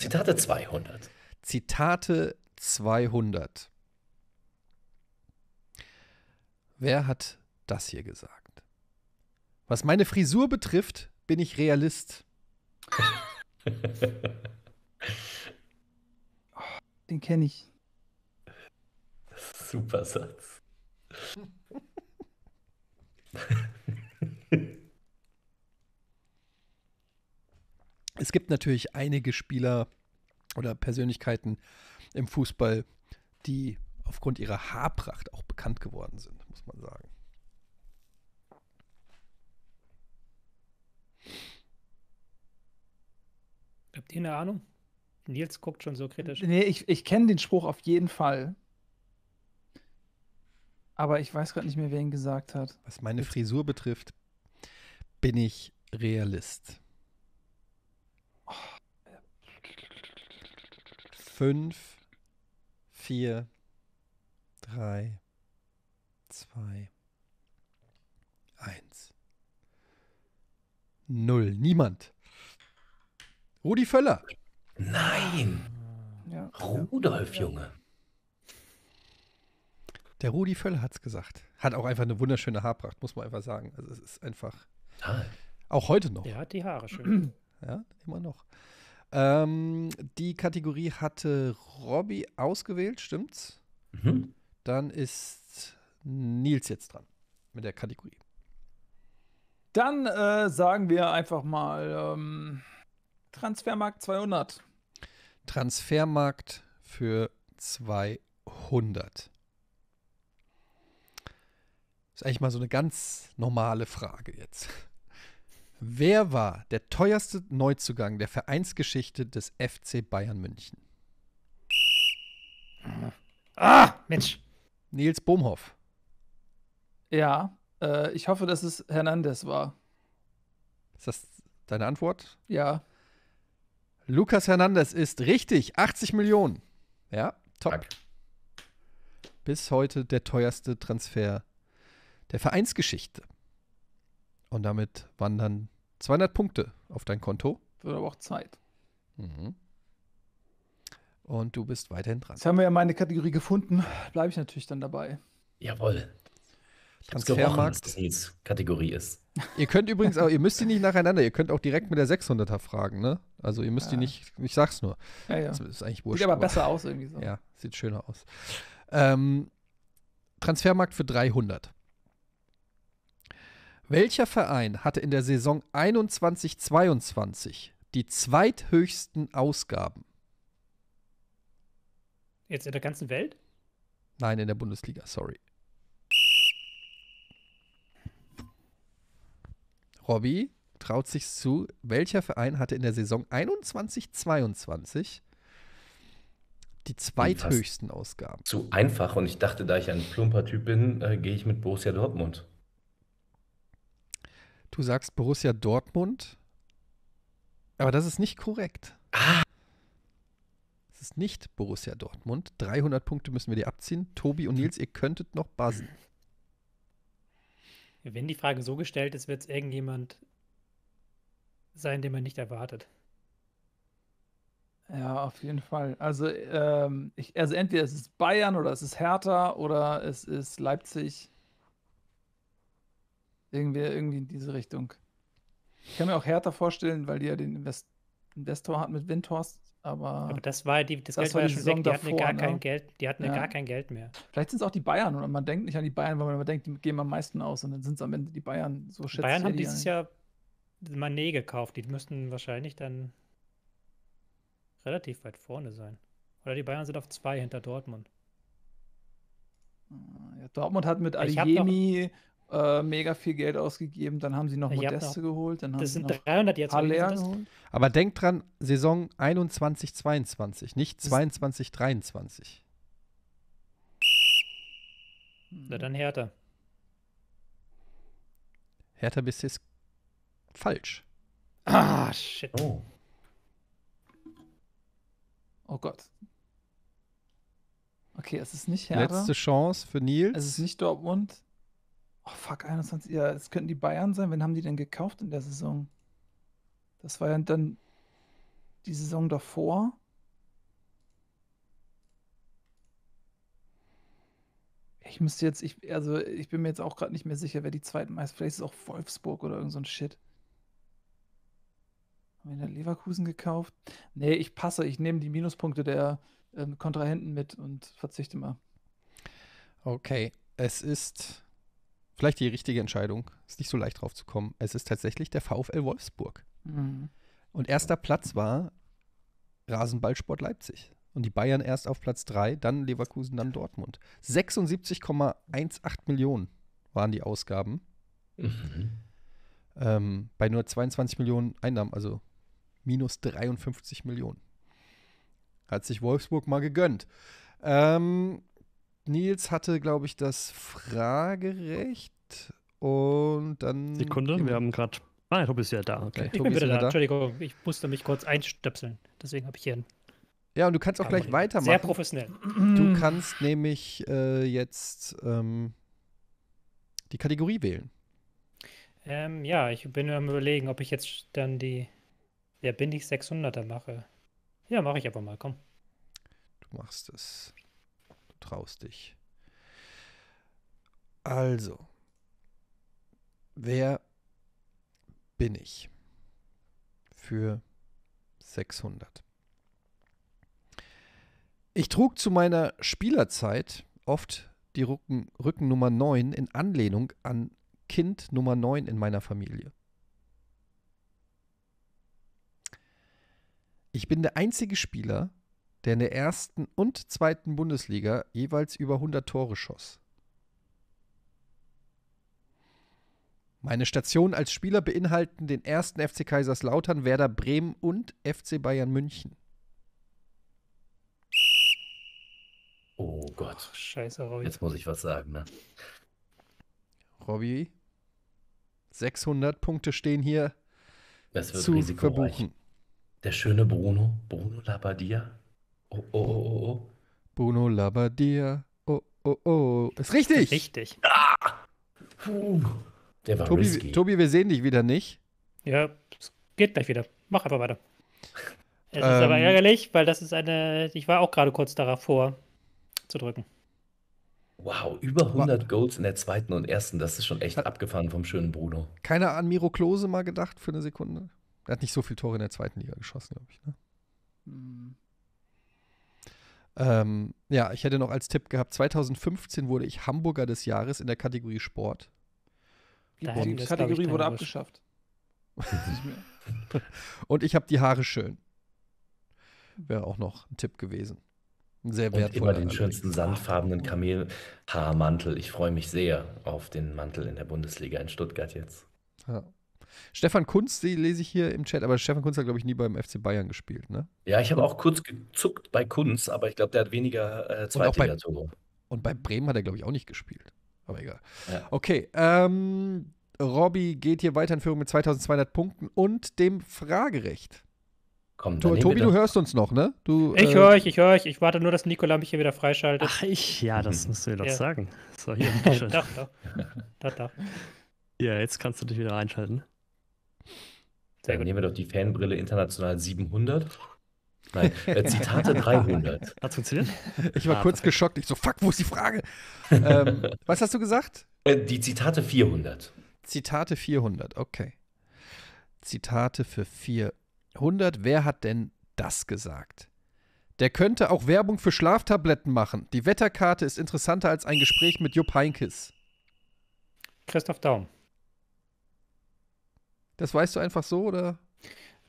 zu Zitate 200. Zitate 200. Wer hat das hier gesagt? Was meine Frisur betrifft, bin ich Realist.
Den kenne ich.
Super Satz. es
gibt natürlich einige Spieler oder Persönlichkeiten im Fußball, die aufgrund ihrer Haarpracht auch bekannt geworden sind, muss man sagen.
Habt ihr eine Ahnung? Nils guckt schon so kritisch. Nee,
ich, ich kenne den Spruch auf jeden Fall. Aber ich weiß gerade nicht mehr, wer ihn gesagt hat. Was meine
Frisur betrifft, bin ich Realist. Fünf, vier, drei, zwei, eins, null. Niemand. Rudi Völler. Nein.
Ja. Rudolf, Junge.
Der Rudi Völler hat es gesagt. Hat auch einfach eine wunderschöne Haarpracht, muss man einfach sagen. Also es ist einfach. Ah. Auch heute noch. Der hat die Haare schön. ja, immer noch. Ähm, die Kategorie hatte Robby ausgewählt, stimmt's? Mhm. Dann ist Nils jetzt dran mit der Kategorie.
Dann äh, sagen wir einfach mal ähm, Transfermarkt 200. Transfermarkt für
200 eigentlich mal so eine ganz normale Frage jetzt. Wer war der teuerste Neuzugang der Vereinsgeschichte des FC Bayern München? Ah, Mensch. Nils Bohmhoff.
Ja, äh, ich hoffe, dass es Hernandez war.
Ist das deine Antwort? Ja. Lukas Hernandez ist richtig. 80 Millionen. Ja, top. Dank. Bis heute der teuerste Transfer der Vereinsgeschichte. Und damit wandern 200 Punkte auf dein Konto.
Wird aber auch Zeit.
Mhm. Und du bist weiterhin dran. Jetzt
haben wir ja meine Kategorie gefunden. Bleibe ich natürlich dann dabei.
Jawohl.
Transfermarkt.
Gerochen, Kategorie ist.
Ihr könnt übrigens auch, ihr müsst die nicht nacheinander, ihr könnt auch direkt mit der 600er fragen, ne? Also ihr müsst ja. die nicht, ich sag's nur. Ja, ja. Das ist eigentlich wurscht. Sieht aber besser aus irgendwie so. Ja, sieht schöner aus. Ähm, Transfermarkt für 300. Welcher Verein hatte in der Saison 21-22 die zweithöchsten Ausgaben?
Jetzt in der ganzen Welt?
Nein, in der Bundesliga, sorry. Robby traut sich zu, welcher Verein hatte in der Saison 21-22 die hm, zweithöchsten
Ausgaben? Zu einfach und ich dachte, da ich ein plumper Typ bin, äh, gehe ich mit Borussia Dortmund.
Du sagst Borussia Dortmund, aber das ist nicht korrekt. Ah. Es ist nicht Borussia Dortmund. 300 Punkte müssen wir dir abziehen. Tobi und Nils, ihr könntet noch buzzen.
Wenn die Frage so gestellt ist, wird es irgendjemand sein, den man nicht erwartet. Ja, auf jeden Fall. Also, ähm, ich, also entweder es ist
Bayern oder es ist Hertha oder es ist Leipzig. Irgendwie, irgendwie in diese Richtung. Ich kann mir auch härter vorstellen, weil die ja den Invest Investor hat mit Windhorst, aber. Aber das war die, das, das Geld war ja schon Saison weg, die davor, hatten ja gar ne? kein Geld, die hatten ja. ja. gar kein Geld mehr. Vielleicht sind es auch die Bayern und man denkt nicht an die Bayern, weil man immer denkt, die gehen am meisten aus und dann sind es am Ende die Bayern so schätzt Bayern haben dieses
Jahr Manet gekauft, die müssten wahrscheinlich dann relativ weit vorne sein. Oder die Bayern sind auf zwei hinter Dortmund.
Ah, ja, Dortmund hat mit Aliemi äh, mega viel Geld ausgegeben, dann haben sie noch Modeste noch, geholt, dann haben das sie sind noch 300 jetzt Haller geholt.
Aber denkt dran, Saison 21, 22, nicht 22, 23.
Na dann Hertha.
Hertha bis ist falsch. Ah, shit. Oh,
oh Gott. Okay, es ist nicht Hertha. Letzte Chance für Nils. Es ist nicht Dortmund. Oh fuck, 21. Ja, es könnten die Bayern sein. Wen haben die denn gekauft in der Saison? Das war ja dann die Saison davor. Ich müsste jetzt, ich, also ich bin mir jetzt auch gerade nicht mehr sicher, wer die zweiten meist. Vielleicht ist es auch Wolfsburg oder irgend so ein Shit. Haben wir Leverkusen gekauft? Nee, ich passe. Ich nehme die Minuspunkte der ähm, Kontrahenten mit und verzichte mal.
Okay, es ist vielleicht die richtige Entscheidung. Ist nicht so leicht drauf zu kommen. Es ist tatsächlich der VfL Wolfsburg. Mhm. Und erster Platz war Rasenballsport Leipzig. Und die Bayern erst auf Platz 3, dann Leverkusen, dann Dortmund. 76,18 Millionen waren die Ausgaben. Mhm. Ähm, bei nur 22 Millionen Einnahmen, also minus 53 Millionen. Hat sich Wolfsburg mal gegönnt. Ähm, Nils hatte, glaube
ich, das Fragerecht
und
dann. Sekunde, wir haben gerade. Ah, ja, Tobi ist ja da. Okay. Ich bin wieder da. da.
Entschuldigung, ich musste mich kurz einstöpseln. Deswegen habe ich hier einen. Ja, und du kannst auch gleich weitermachen. Sehr professionell. Du kannst
nämlich äh, jetzt ähm, die Kategorie wählen.
Ähm, ja, ich bin am überlegen, ob ich jetzt dann die Ja, bin ich 600er mache. Ja, mache ich aber mal, komm.
Du machst es traust dich. Also, wer bin ich für 600? Ich trug zu meiner Spielerzeit oft die Rücken, Rückennummer 9 in Anlehnung an Kind Nummer 9 in meiner Familie. Ich bin der einzige Spieler, der in der ersten und zweiten Bundesliga jeweils über 100 Tore schoss. Meine Stationen als Spieler beinhalten den ersten FC Kaiserslautern, Werder Bremen und FC Bayern München.
Oh Gott. Oh, scheiße, Robby. Jetzt muss ich was sagen, ne? Robby,
600 Punkte stehen hier
das wird zu verbuchen.
Der schöne Bruno, Bruno
Labbadia, Oh, oh, oh, oh. oh.
Bruno Labbadia. Oh, oh, oh. Ist richtig.
Richtig. Ah. Der war Tobi, risky.
Tobi, wir sehen dich wieder nicht. Ja, es geht gleich wieder. Mach einfach weiter.
Es ähm, ist aber ähm. ärgerlich, weil das ist eine. Ich war auch gerade kurz darauf vor, zu drücken.
Wow, über 100 Goals in der zweiten und ersten. Das ist schon echt hat, abgefahren vom schönen Bruno.
Keiner an Miro Klose mal gedacht für eine Sekunde? Er hat nicht so viele Tore in der zweiten Liga geschossen, glaube ich. Ne? Hm. Ähm, ja, ich hätte noch als Tipp gehabt, 2015 wurde ich Hamburger des Jahres in der Kategorie Sport. Daher die Kategorie wurde abgeschafft. Und ich habe die Haare schön. Wäre auch noch ein Tipp gewesen. Ein Sehr wertvoll. Und immer den schönsten
sandfarbenen Kamelhaarmantel. Ich freue mich sehr auf den Mantel in der Bundesliga in Stuttgart jetzt.
Ja. Stefan Kunz, die lese ich hier im Chat, aber Stefan Kunz hat, glaube ich, nie beim FC Bayern gespielt, ne? Ja, ich habe auch
kurz gezuckt bei Kunz, aber ich glaube, der hat weniger äh, Zweitliga-Tore.
Und, bei Bremen hat er, glaube ich, auch nicht gespielt. Aber egal. Ja. Okay, ähm, Robby geht hier weiter in Führung mit 2200 Punkten und dem Fragerecht.
Komm, to Tobi, du hörst uns noch, ne? Du, ich äh, höre
euch, ich höre euch. Ich warte nur, dass Nikola mich hier wieder freischaltet. Ach,
ich?
Ja, das mhm. musst du mir doch ja. sagen.
So, hier.
doch,
doch.
doch, doch. Ja, jetzt kannst du dich wieder einschalten.
Dann nehmen wir doch die Fanbrille international
700.
Nein, äh, Zitate 300. Hat's funktioniert? Ich war ah, kurz geschockt. Ich so, fuck, wo ist die Frage? ähm, was hast du gesagt? Äh, die Zitate 400.
Zitate 400, okay. Zitate für 400. Wer hat denn das gesagt? Der könnte auch Werbung für Schlaftabletten machen. Die Wetterkarte ist interessanter als ein Gespräch mit Jupp Heinkes. Christoph Daum.
Das weißt du einfach so, oder?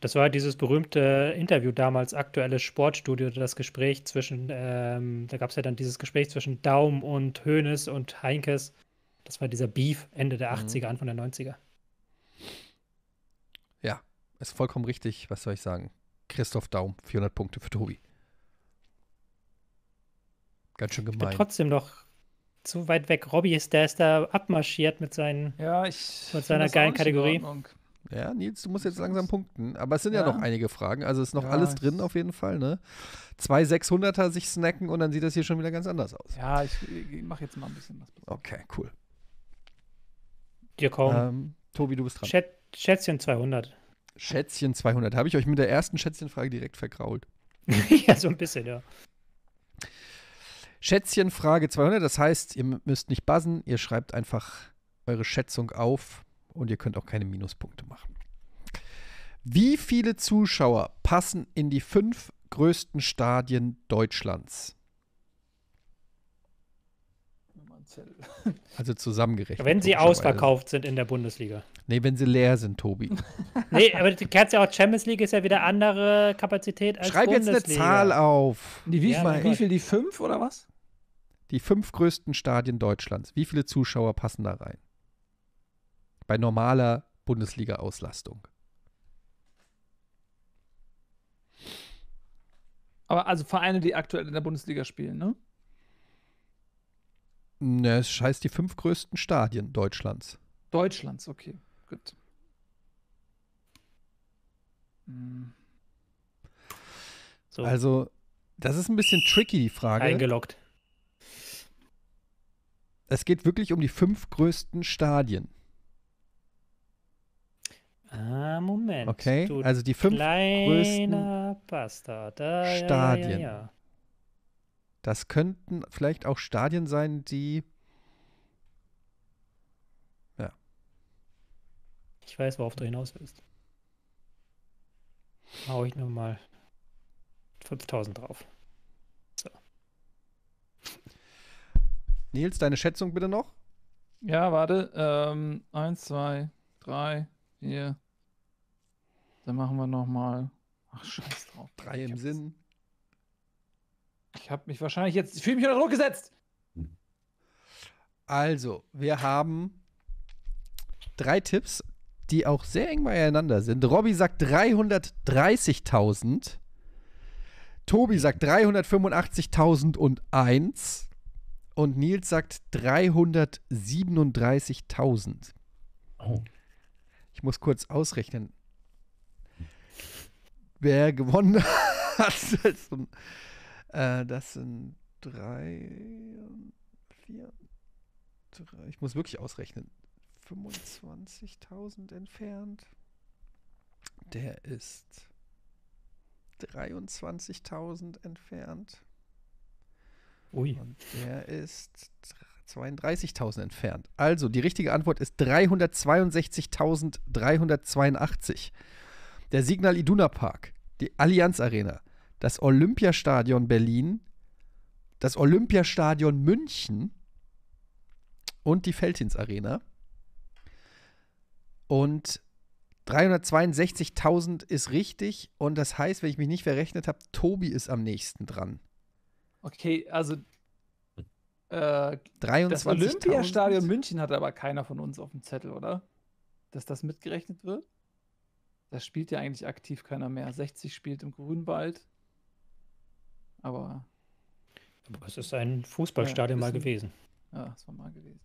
Das war dieses berühmte Interview damals, aktuelles Sportstudio, das Gespräch zwischen, ähm, da gab es ja dann dieses Gespräch zwischen Daum und Hoeneß und Heinkes. Das war dieser Beef Ende der 80er, mhm. Anfang der 90er.
Ja, ist vollkommen richtig. Was soll ich sagen? Christoph Daum, 400 Punkte für Tobi. Ganz schön gemein. Ich bin
trotzdem noch zu weit weg. Robby ist, der ist da abmarschiert mit, seinen, ja, mit seiner geilen Kategorie.
Ordnung. Ja, Nils, du musst jetzt langsam punkten. Aber es sind ja, ja noch einige Fragen. Also ist noch ja, alles drin auf jeden Fall. Ne? Zwei 600er sich snacken und dann sieht das hier schon wieder ganz anders aus.
Ja, ich, ich mache jetzt mal ein bisschen was.
Okay, cool. Dir kommen. Ähm, Tobi, du bist dran. Schät Schätzchen 200. Schätzchen 200. Habe ich euch mit der ersten Schätzchenfrage direkt vergrault? ja,
so ein bisschen, ja.
Schätzchenfrage 200. Das heißt, ihr müsst nicht buzzen. Ihr schreibt einfach eure Schätzung auf und ihr könnt auch keine Minuspunkte machen. Wie viele Zuschauer passen in die fünf größten Stadien Deutschlands? Also zusammengerechnet. Wenn sie ausverkauft
sind in der Bundesliga.
Nee, wenn sie leer sind, Tobi.
nee, aber du kennst ja auch, Champions League ist ja wieder andere Kapazität als Schreib Bundesliga. jetzt eine Zahl auf. Die, wie, ja, wie viel? Die fünf oder
was?
Die fünf größten Stadien Deutschlands. Wie viele Zuschauer passen da rein? bei normaler Bundesliga-Auslastung.
Aber also Vereine, die aktuell in der Bundesliga spielen, ne?
Ne, es heißt die fünf größten Stadien Deutschlands.
Deutschlands, okay, gut. Hm.
So. Also, das ist ein bisschen tricky, die Frage. Eingeloggt. Es geht wirklich um die fünf größten Stadien.
Ah, Moment. Okay, du also die fünf größten Bastard. Ah, Stadien. Ja, ja, ja,
das könnten vielleicht auch Stadien sein, die. Ja.
Ich weiß, worauf du hinaus willst. Hau ich nochmal 5000 drauf. So.
Nils, deine Schätzung bitte noch?
Ja, warte. Ähm, eins, zwei, drei, vier, dann machen wir nochmal. Ach, scheiß drauf. Drei ich im Sinn. Ich habe mich wahrscheinlich jetzt. Ich fühle mich unter Druck gesetzt.
Also, wir haben drei Tipps, die auch sehr eng beieinander sind. Robby sagt 330.000. Tobi sagt 385.001. Und Nils sagt 337.000. Oh. Ich muss kurz ausrechnen wer gewonnen hat. Das sind, äh, das sind drei, vier, drei. Ich muss wirklich ausrechnen. 25.000 entfernt. Der ist 23.000 entfernt. Ui. Und der ist 32.000 entfernt. Also die richtige Antwort ist 362.382. Der Signal Iduna Park die Allianz Arena, das Olympiastadion Berlin, das Olympiastadion München und die Feldhins Arena. Und 362.000 ist richtig und das heißt, wenn ich mich nicht verrechnet habe, Tobi ist am nächsten dran.
Okay, also äh, das Olympiastadion München hat aber keiner von uns auf dem Zettel, oder? Dass das mitgerechnet wird? Da spielt ja eigentlich aktiv keiner mehr. 60 spielt im Grünwald. Aber. Aber es ist ein Fußballstadion ja, mal gewesen. Ja, das war mal gewesen.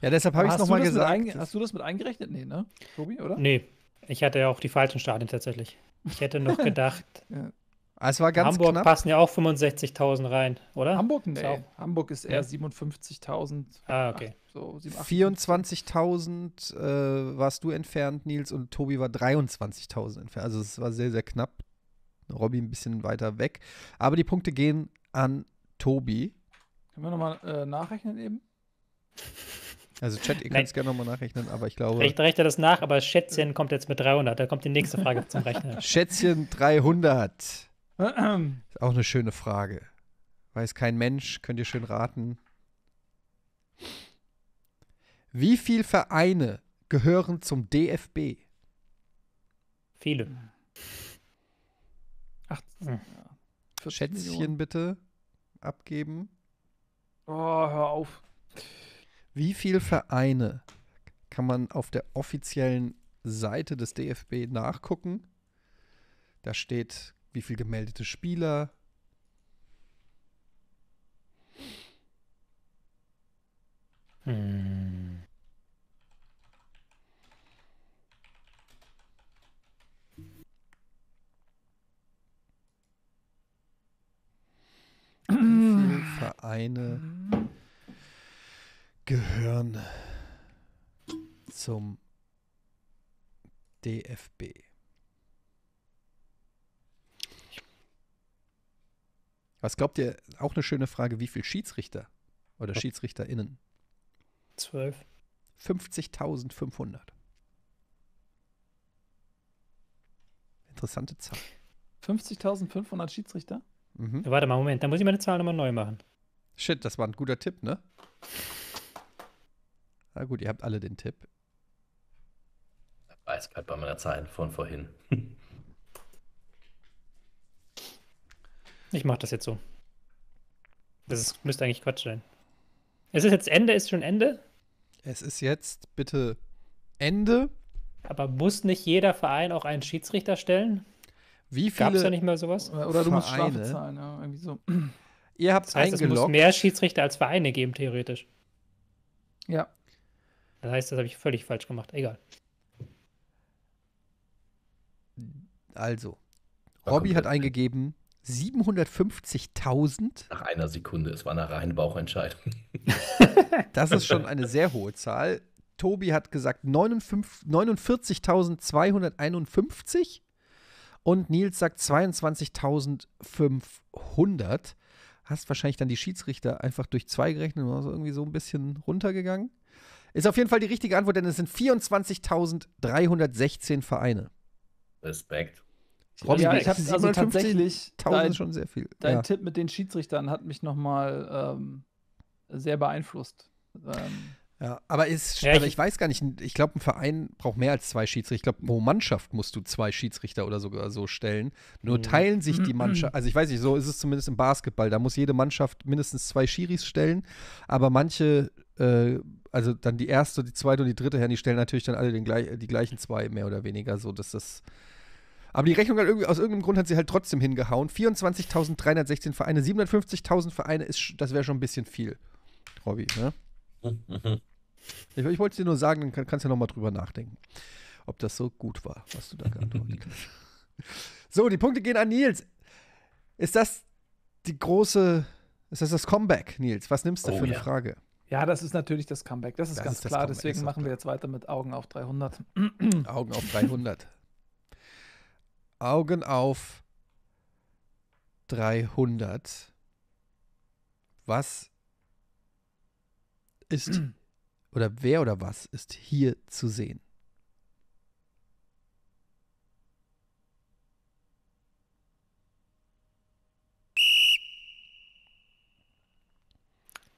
Ja, deshalb habe ich es nochmal gesagt.
Hast du das mit eingerechnet? Nee, ne? Tobi, oder?
Nee. Ich hatte ja auch die falschen Stadien tatsächlich. Ich hätte noch gedacht, ja. Ah, es war ganz Hamburg knapp. passen ja auch 65.000 rein, oder? Hamburg, nee. Ist
Hamburg ist eher ja. 57.000. Ah, okay. So
24.000 äh, warst du entfernt, Nils, und Tobi war 23.000 entfernt. Also es war sehr, sehr knapp. Robby ein bisschen weiter weg. Aber die Punkte gehen an Tobi.
Können wir nochmal äh, nachrechnen eben?
Also Chat, ihr könnt es gerne nochmal nachrechnen, aber ich glaube... Ich
rechne das nach, aber Schätzchen kommt jetzt mit 300. Da kommt die nächste Frage zum Rechnen. Schätzchen
300. Ist auch eine schöne Frage. Weiß kein Mensch, könnt ihr schön raten. Wie viele Vereine gehören zum DFB? Viele. Ach, ja. Hm. Schätzchen Millionen. bitte abgeben.
Oh, hör auf.
Wie viele Vereine kann man auf der offiziellen Seite des DFB nachgucken? Da steht wie viel gemeldete Spieler.
Hm. Wie viele
Vereine gehören zum DFB? Was glaubt ihr, auch eine schöne Frage, wie viele Schiedsrichter oder hm. SchiedsrichterInnen? Zwölf. 50.500.
Interessante Zahl.
50.500 Schiedsrichter?
Mhm. warte mal, Moment, da muss ich meine Zahl nochmal neu machen. Shit,
das war ein guter Tipp, ne? Na gut, ihr habt alle den Tipp.
Ich weiß Weisheit bei meiner Zahl von vorhin.
Ich mache das jetzt so. Das ist, müsste eigentlich Quatsch sein. Es ist jetzt Ende, ist schon Ende? Es ist jetzt bitte Ende. Aber muss nicht jeder Verein auch einen Schiedsrichter stellen? Wie viele? Gab es da nicht mal sowas? Oder, oder du musst Strafe zahlen,
ja, irgendwie so.
Ihr habt das heißt, eingeloggt. Es muss mehr Schiedsrichter als Vereine geben, theoretisch. Ja. Das heißt, das habe ich völlig falsch gemacht. Egal.
Also, da Robby hat eingegeben 750.000.
Nach einer Sekunde, es war eine reine Bauchentscheidung. das ist schon
eine sehr hohe Zahl. Tobi hat gesagt 49.251 und Nils sagt 22.500. Hast wahrscheinlich dann die Schiedsrichter einfach durch zwei gerechnet und irgendwie so ein bisschen runtergegangen. Ist auf jeden Fall die richtige Antwort, denn es sind 24.316 Vereine.
Respekt. Robin, ja, ich habe also
tatsächlich 1000 dein, schon sehr viel. Dein ja.
Tipp mit den Schiedsrichtern hat mich nochmal ähm, sehr beeinflusst. Ähm, ja, aber, ist, ja, also ich,
weiß gar nicht, ich glaube, ein Verein braucht mehr als zwei Schiedsrichter. Ich glaube, pro Mannschaft musst du zwei Schiedsrichter oder sogar so stellen. Nur mhm. teilen sich die mhm. Mannschaft, also ich weiß nicht, so ist es zumindest im Basketball. Da muss jede Mannschaft mindestens zwei Schiris stellen, aber manche, äh, also dann die erste, die zweite und die dritte Herren, die stellen natürlich dann alle den, die gleichen zwei, mehr oder weniger, so dass das aber die Rechnung hat irgendwie, aus irgendeinem Grund hat sie halt trotzdem hingehauen. 24.316 Vereine, 750.000 Vereine, ist, das wäre schon ein bisschen viel, Robby. Ne? ich, ich wollte dir nur sagen, dann kannst du ja nochmal drüber nachdenken, ob das so gut war, was du da geantwortet hast. So, die Punkte gehen an Nils. Ist das die große, ist das das Comeback, Nils? Was nimmst du oh, für eine Frage?
Ja, das ist natürlich das Comeback. Das ist das ganz ist klar. Comeback Deswegen machen wir jetzt weiter mit Augen auf 300. Augen auf 300. Augen auf
300. Was ist oder wer oder was ist hier zu sehen?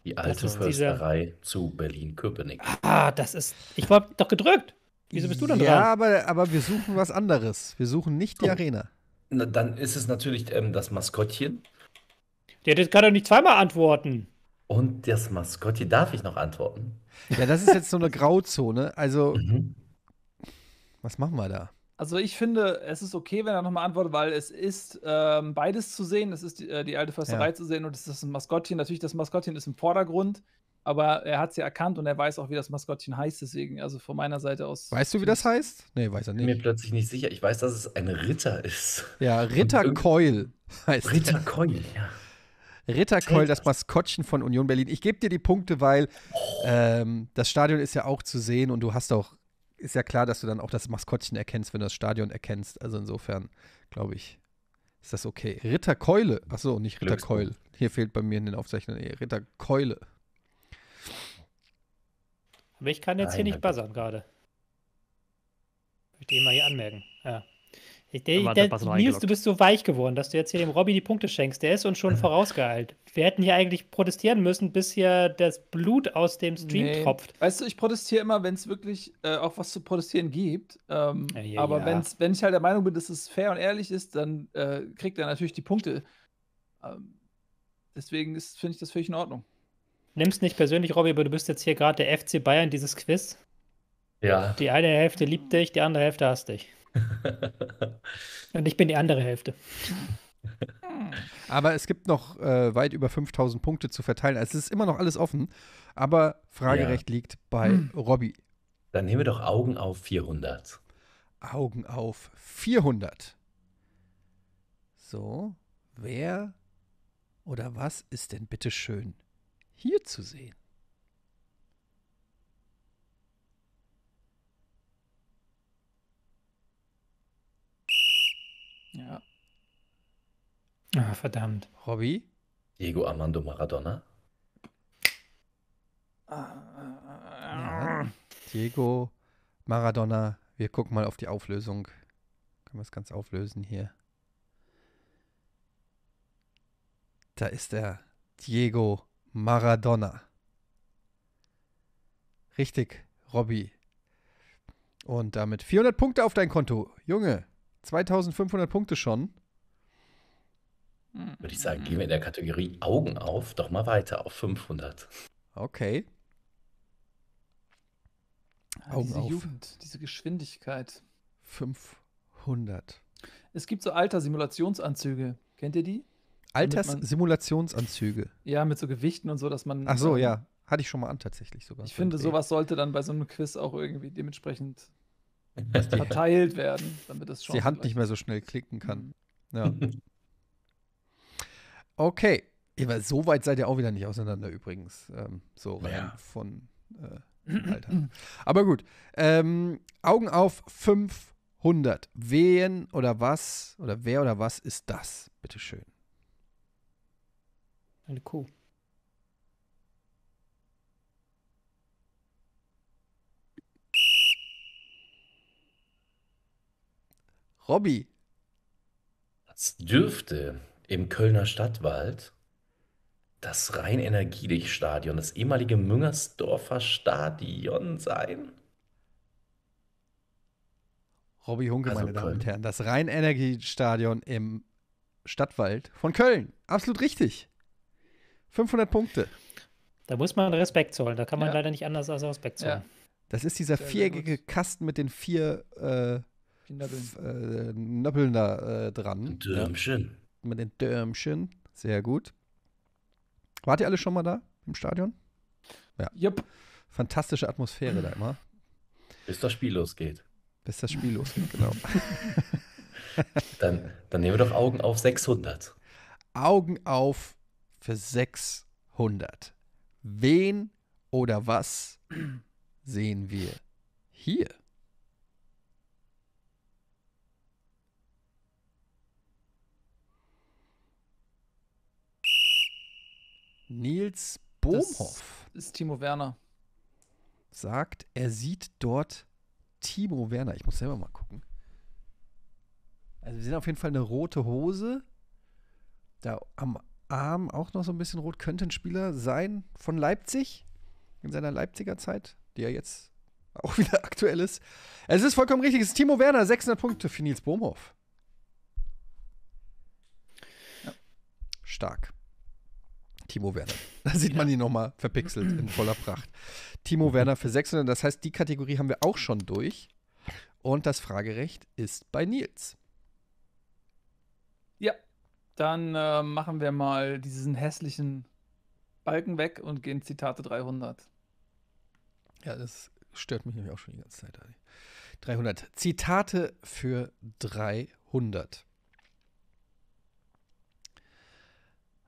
Die alte Försterei zu Berlin-Köpenick. Ah, das ist.
Ich war doch gedrückt.
Wieso bist du dann ja, dran? Ja, aber, aber wir suchen was anderes. Wir suchen nicht die oh. Arena.
Na, dann ist es natürlich ähm, das Maskottchen. Der, der kann doch nicht zweimal antworten. Und das Maskottchen, darf ich noch antworten?
Ja, das ist jetzt so eine Grauzone. Also, mhm. was machen wir da?
Also ich finde, es ist okay, wenn er nochmal antwortet, weil es ist ähm, beides zu sehen. Es ist die, äh, die alte Försterei ja. zu sehen und es ist das Maskottchen. Natürlich, das Maskottchen ist im Vordergrund aber er hat sie erkannt und er weiß auch, wie das Maskottchen heißt, deswegen, also von meiner Seite aus.
Weißt du, wie das heißt? Nee, weiß er nicht. Ich bin mir plötzlich nicht sicher. Ich weiß, dass es ein Ritter ist.
Ja, Ritter Coil heißt Ritter Coil, ja. Ritter Coil, das Maskottchen von Union Berlin. Ich gebe dir die Punkte, weil oh. ähm, das Stadion ist ja auch zu sehen und du hast auch, ist ja klar, dass du dann auch das Maskottchen erkennst, wenn du das Stadion erkennst. Also insofern, glaube ich, ist das okay. Ritter Keule. Achso, nicht Ritter Keul. Hier fehlt bei mir in den Aufzeichnungen Ritter Keule.
Aber ich kann jetzt Nein, hier nicht buzzern gerade. Möchte ich mal hier anmerken. Ja. Ich, der, der, Nils, du bist so weich geworden, dass du jetzt hier dem Robby die Punkte schenkst. Der ist uns schon vorausgeeilt. Wir hätten hier eigentlich protestieren müssen, bis hier das Blut aus dem Stream nee. tropft. Weißt du, ich protestiere immer, wenn es
wirklich äh, auch was zu protestieren gibt. Ähm, ja, ja, aber ja. wenn ich halt der Meinung bin, dass es fair und ehrlich ist, dann
äh, kriegt er natürlich die Punkte. Ähm, deswegen finde ich das völlig in Ordnung nimm's nicht persönlich, Robby, aber du bist jetzt hier gerade der FC Bayern dieses Quiz. Ja. Die eine Hälfte liebt dich, die andere Hälfte hasst dich. Und ich bin die andere Hälfte.
Aber es gibt noch äh, weit über 5000 Punkte zu verteilen. Also es ist immer noch alles offen, aber Fragerecht ja. liegt bei hm. Robby. Dann nehmen wir doch Augen auf
400.
Augen auf 400. So, wer oder was ist denn bitte schön
hier zu sehen.
Ja.
Ah, verdammt. Robby? Diego Armando Maradona?
Ja.
Diego Maradona. Wir gucken mal auf die Auflösung. Können wir es ganz auflösen hier? Da ist er. Diego Maradona. Richtig, Robby. Und damit 400 Punkte auf dein Konto. Junge, 2500 Punkte schon.
Hm. Würde ich sagen, gehen wir in der Kategorie Augen auf doch mal weiter auf 500. Okay.
Ah, Augen diese auf.
Jugend, diese Geschwindigkeit. 500. Es gibt so Alter-Simulationsanzüge. Kennt ihr die? Alterssimulationsanzüge. Ja, mit so Gewichten und so, dass man. Ach so, ähm, ja.
Hatte ich schon mal an, tatsächlich sogar. Ich finde, sowas
sollte dann bei so einem Quiz auch irgendwie dementsprechend verteilt werden, damit es schon. Die Hand nicht mehr
so schnell klicken kann. Mhm. Ja. okay. Aber so weit seid ihr auch wieder nicht auseinander übrigens. Ähm, so rein ja. von äh, Alter. Aber gut. Ähm, Augen auf 500. Wen oder was oder wer oder was
ist das? Bitteschön.
Eine Kuh.
Robby. Es dürfte im Kölner Stadtwald das Rhein-Energiedig-Stadion, das ehemalige Müngersdorfer Stadion sein?
Robby Hunke, also meine Damen und Herren, das Rhein-Energiedig-Stadion im
Stadtwald von Köln. Absolut richtig. 500 Punkte. Da muss man Respekt zollen. Da kann man ja. leider nicht anders als Respekt zollen. Ja. Das ist dieser viereckige
Kasten mit den vier äh, äh, Nöppeln da äh, dran. Dürmchen. Ja. Mit den Dürmchen. Sehr gut. Wart ihr alle schon mal da im Stadion? Ja. Yep. Fantastische Atmosphäre da immer.
Bis das Spiel losgeht.
Bis das Spiel losgeht, genau. dann,
dann nehmen wir doch Augen auf 600.
Augen auf für 600. Wen oder was sehen wir hier? Nils Bohmhoff.
Das ist Timo Werner.
Sagt, er sieht dort Timo Werner. Ich muss selber mal gucken. Also wir sehen auf jeden Fall eine rote Hose. Da am Arm auch noch so ein bisschen rot, könnte ein Spieler sein von Leipzig in seiner Leipziger Zeit, die ja jetzt auch wieder aktuell ist. Es ist vollkommen richtig, es ist Timo Werner, 600 Punkte für Nils Bohmhoff. Ja. Stark. Timo Werner. Da sieht man ihn nochmal verpixelt in voller Pracht. Timo Werner für 600, das heißt, die Kategorie haben wir auch schon durch. Und das Fragerecht ist bei Nils.
Dann äh, machen wir mal diesen hässlichen Balken weg und gehen Zitate 300.
Ja, das stört mich nämlich auch schon die ganze Zeit. 300. Zitate für 300.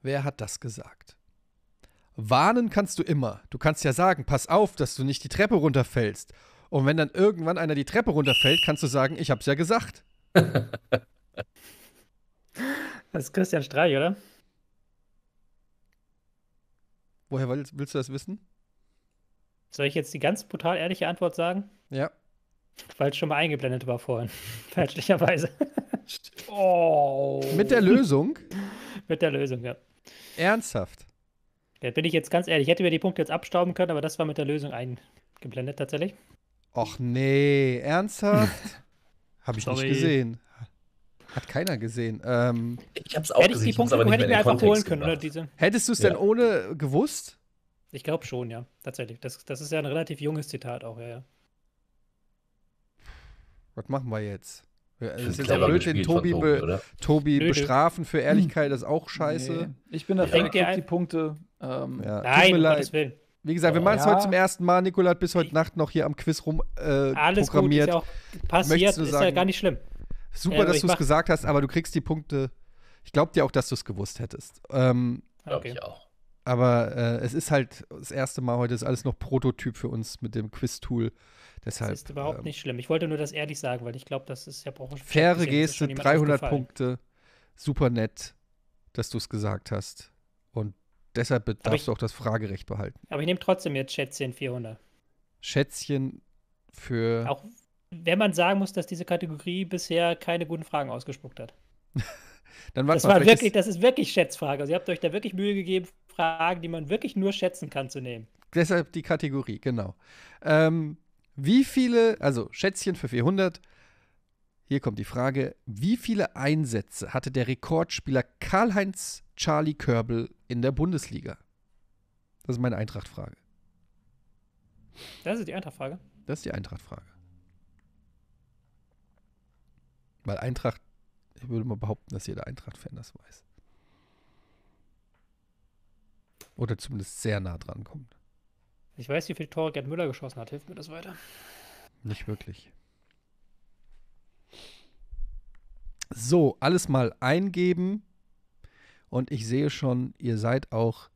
Wer hat das gesagt? Warnen kannst du immer. Du kannst ja sagen, pass auf, dass du nicht die Treppe runterfällst. Und wenn dann irgendwann einer die Treppe runterfällt, kannst du sagen, ich hab's ja gesagt. Das ist Christian Streich, oder? Woher
willst, willst du das wissen? Soll ich jetzt die ganz brutal ehrliche Antwort sagen? Ja. Weil es schon mal eingeblendet war vorhin. Fälschlicherweise. oh. Mit der Lösung? Mit der Lösung, ja. Ernsthaft? Da bin ich jetzt ganz ehrlich. Ich hätte mir die Punkte jetzt abstauben können, aber das war mit der Lösung eingeblendet tatsächlich.
Och nee, ernsthaft? Habe ich Sorry. nicht gesehen. Hat keiner gesehen. Ähm, ich hab's auch hätte gesehen. Ich die Punkte hätte ich mir einfach Kontext holen können, oder? Diese? Hättest du es ja. denn
ohne gewusst? Ich glaube schon, ja. Tatsächlich. Das, das ist ja ein relativ junges Zitat auch, ja, ja.
Was machen wir jetzt? Es ist jetzt auch blöd, den Tobi, Tobi, be Tobi bestrafen für Ehrlichkeit, das ist auch scheiße. Nee. Ich bin dafür, ja. ich die
Punkte. Ähm, ja. Nein, um Gottes Willen. Wie gesagt, wir machen es ja. heute zum
ersten Mal. Nikola hat bis heute Nacht noch hier am Quiz rum äh, Alles programmiert. Gut, ist ja auch passiert, ist ja gar nicht schlimm. Super, ja, dass du es gesagt hast, aber du kriegst die Punkte. Ich glaube dir auch, dass du es gewusst hättest. Ähm, glaube okay. ich auch. Aber äh, es ist halt das erste Mal heute, ist alles noch Prototyp für uns mit dem Quiz-Tool. Deshalb, das ist überhaupt ähm,
nicht schlimm. Ich wollte nur das ehrlich sagen, weil ich glaube, das ist ja auch Faire gesehen, Geste, 300
Punkte. Super nett, dass du es gesagt hast. Und deshalb darfst du auch das Fragerecht behalten.
Aber ich nehme trotzdem jetzt Schätzchen 400.
Schätzchen für. Auch
wenn man sagen muss, dass diese Kategorie bisher keine guten Fragen ausgespuckt hat. Dann das, mal, war wirklich, das ist wirklich Schätzfrage. Also ihr habt euch da wirklich Mühe gegeben, Fragen, die man wirklich nur schätzen kann, zu nehmen.
Deshalb die Kategorie, genau. Ähm, wie viele, also Schätzchen für 400, hier kommt die Frage, wie viele Einsätze hatte der Rekordspieler Karl-Heinz Charlie Körbel in der Bundesliga? Das ist meine Eintrachtfrage.
Das ist die Eintrachtfrage.
Das ist die Eintrachtfrage. Weil Eintracht, ich würde mal behaupten, dass jeder Eintracht-Fan das weiß. Oder zumindest sehr nah dran kommt.
Ich weiß, wie viel Tore Gerd Müller geschossen hat. Hilft mir das weiter?
Nicht wirklich. So, alles mal eingeben. Und ich sehe schon, ihr seid auch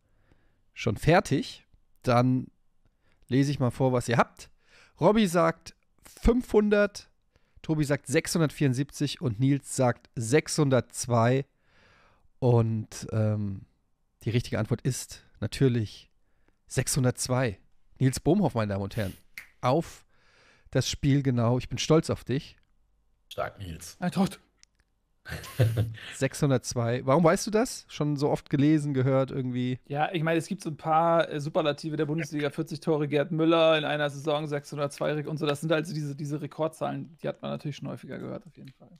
schon fertig. Dann lese ich mal vor, was ihr habt. Robby sagt 500 Tobi sagt 674 und Nils sagt 602. Und ähm, die richtige Antwort ist natürlich 602. Nils Bohmhoff, meine Damen und Herren, auf das Spiel genau. Ich bin stolz auf dich.
Stark, Nils. Ein
Tod. 602. Warum weißt du das? Schon so oft gelesen, gehört irgendwie.
Ja, ich meine, es gibt so ein paar äh, Superlative der Bundesliga. 40 Tore Gerd Müller in einer Saison, 602 und so. Das sind also diese, diese Rekordzahlen. Die hat man natürlich schon häufiger gehört, auf jeden
Fall.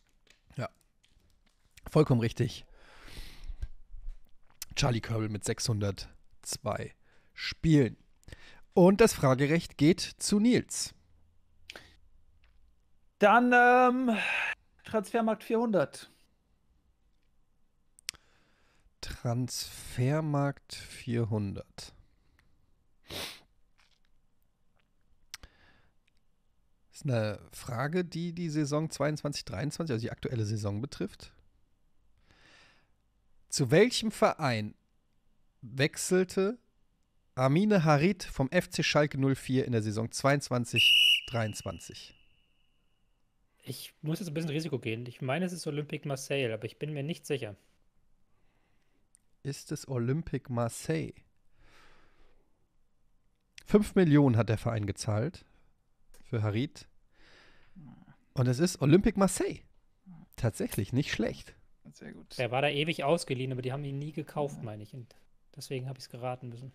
Ja. Vollkommen richtig. Charlie Körbel mit 602 Spielen. Und das Fragerecht geht zu Nils.
Dann ähm, Transfermarkt 400.
Transfermarkt 400. Das ist eine Frage, die die Saison 22-23, also die aktuelle Saison betrifft. Zu welchem Verein wechselte Amine Harit vom FC Schalke 04 in der Saison 22-23?
Ich muss jetzt ein bisschen Risiko gehen. Ich meine, es ist Olympique Marseille, aber ich bin mir nicht sicher
ist es Olympique Marseille. 5 Millionen hat der Verein gezahlt für Harit. Und es ist Olympique Marseille. Tatsächlich, nicht schlecht.
Sehr gut. Er war da ewig ausgeliehen, aber die haben ihn nie gekauft, meine ich. Und deswegen habe ich es geraten müssen.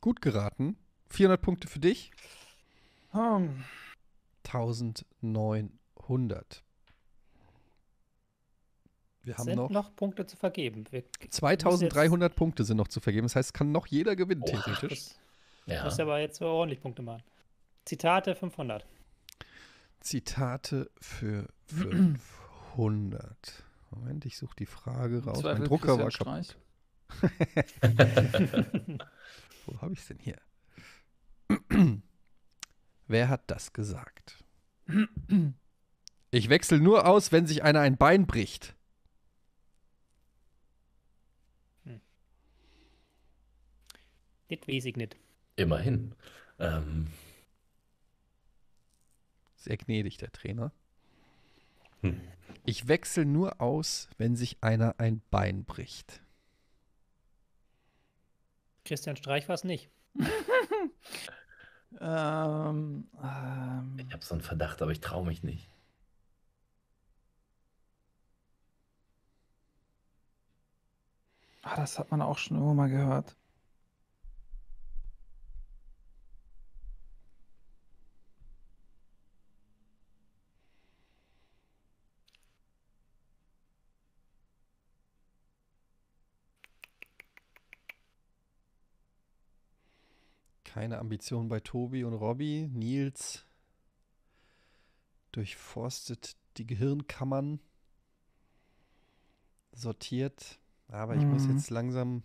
Gut geraten. 400 Punkte für dich. Um. Hm. 1900. Wir haben sind noch,
noch Punkte zu vergeben. Wir 2300
Punkte sind noch zu vergeben. Das heißt, es kann noch jeder gewinnen, Oha, theoretisch. Das, ja. Muss
aber jetzt ordentlich Punkte machen. Zitate 500.
Zitate für 500. Moment, ich suche die Frage raus. Mein Drucker war kaputt. Wo habe ich es denn hier? Wer hat das gesagt? Ich wechsle nur aus, wenn sich einer ein Bein bricht.
Nicht wesig, nicht.
Immerhin. Ähm.
Sehr gnädig, der Trainer. Hm. Ich wechsle nur aus, wenn sich einer ein Bein bricht.
Christian Streich war es nicht.
ähm, ähm. Ich habe so einen Verdacht, aber ich traue mich nicht.
Ah, das hat man auch schon immer mal gehört.
eine Ambition bei Tobi und Robby. Nils durchforstet die Gehirnkammern,
sortiert. Aber ich mhm. muss jetzt langsam.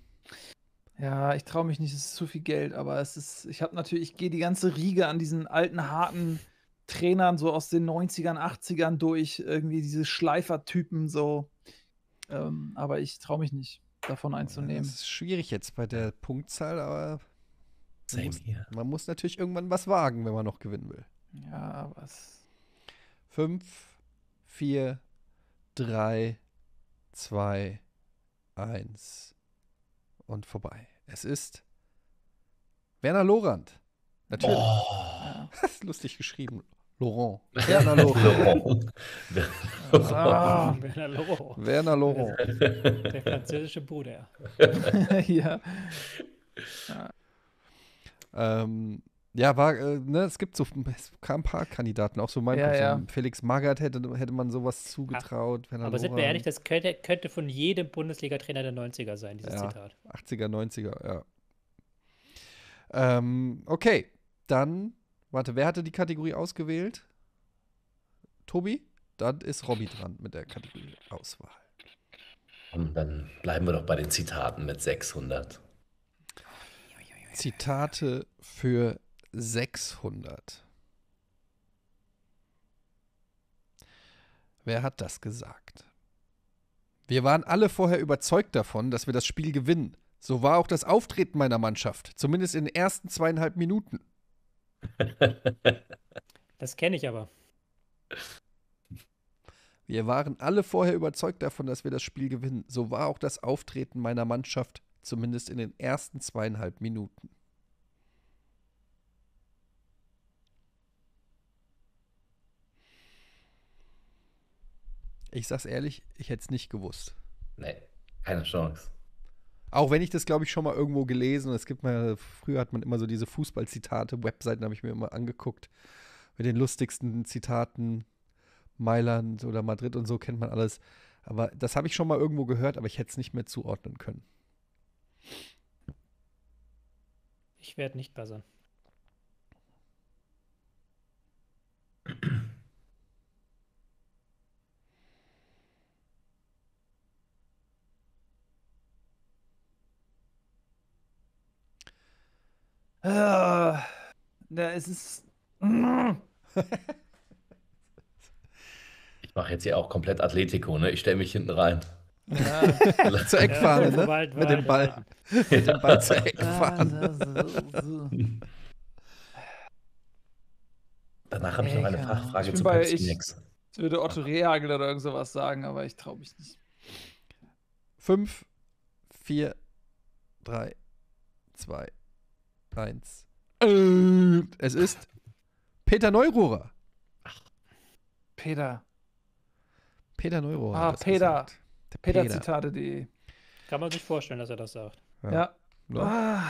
Ja, ich traue mich nicht, es ist zu viel Geld, aber es ist, ich habe natürlich, ich gehe die ganze Riege an diesen alten, harten Trainern so aus den 90ern, 80ern durch, irgendwie diese Schleifertypen so. Ähm, aber ich traue mich nicht, davon einzunehmen. Das ist
schwierig jetzt bei der Punktzahl, aber Same muss, hier. Man muss natürlich irgendwann was wagen, wenn man noch gewinnen will. Ja, was? Fünf, vier, drei, zwei, eins und vorbei. Es ist Werner Lorand. Natürlich. Oh. Das ist lustig geschrieben. Laurent. Werner Laurent. ah, Werner Lorand. Werner Laurent.
Der französische Bruder. ja. ja.
Ähm, ja, war, äh, ne, es gibt so, es kamen ein paar Kandidaten, auch so mein ja, ja. Felix Magath hätte, hätte man sowas zugetraut. Ach, aber Loran. sind wir ehrlich,
das könnte, könnte von jedem Bundesliga-Trainer der 90er sein, dieses ja, Zitat.
80er, 90er, ja. Ähm, okay, dann, warte, wer hatte die Kategorie ausgewählt? Tobi? Dann ist Robby dran mit der Kategorie Auswahl.
Und dann bleiben wir doch bei den Zitaten mit 600.
Zitate für 600. Wer hat das gesagt? Wir waren alle vorher überzeugt davon, dass wir das Spiel gewinnen. So war auch das Auftreten meiner Mannschaft, zumindest in den ersten zweieinhalb Minuten.
Das kenne ich aber.
Wir waren alle vorher überzeugt davon, dass wir das Spiel gewinnen. So war auch das Auftreten meiner Mannschaft, Zumindest in den ersten zweieinhalb Minuten. Ich sag's ehrlich, ich hätte es nicht gewusst.
Nee, keine Chance.
Auch wenn ich das, glaube ich, schon mal irgendwo gelesen und es gibt mal, früher hat man immer so diese Fußballzitate, Webseiten habe ich mir immer angeguckt, mit den lustigsten Zitaten, Mailand oder Madrid und so kennt man alles. Aber das habe ich schon mal irgendwo gehört, aber ich hätte es nicht mehr zuordnen können.
Ich werde nicht buzzern.
Da äh, ist es.
ich mache jetzt hier auch komplett Atletico, ne? Ich stelle mich hinten rein. Ja. zur Eckfahne, ja, ne? Wald, mit dem Ball. Ja. Mit dem Ball zur Eckfahne.
Danach habe ich noch eine Fachfrage zu bei, Pepsi Max.
Ich würde Otto Rehagel oder irgend sowas sagen, aber ich traue mich nicht.
5, 4, 3, 2, 1. Es ist Peter Neururer.
Peter. Peter Neururer.
Ah, Peter. Gesagt. Der Peter.
Peterzitate.de. Kann man sich vorstellen, dass er das sagt.
Ja.
ja. Ah.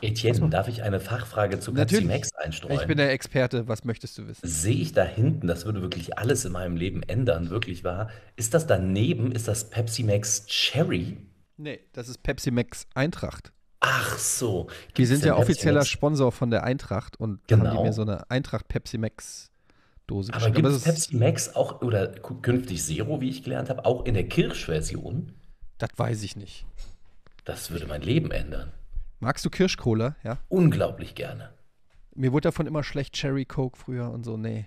Etienne, darf ich eine Fachfrage zu Pepsi Max einstreuen? Ich bin der Experte, was möchtest du wissen? Sehe ich da hinten, das würde wirklich alles in meinem Leben ändern, wirklich wahr. Ist das daneben, ist das Pepsi Max Cherry? Nee, das ist Pepsi Max Eintracht. Ach so.
Gibt's die sind ja offizieller Sponsor von der Eintracht und genau. haben die genau. mir so eine Eintracht Pepsi Max
Dose Aber gibt also es Pepsi Max auch oder künftig Zero, wie ich gelernt habe, auch in der Kirschversion? Das weiß ich nicht. Das würde mein Leben ändern.
Magst du Kirschkohle? Ja. Unglaublich gerne. Mir wurde davon immer schlecht Cherry Coke früher und so. Nee.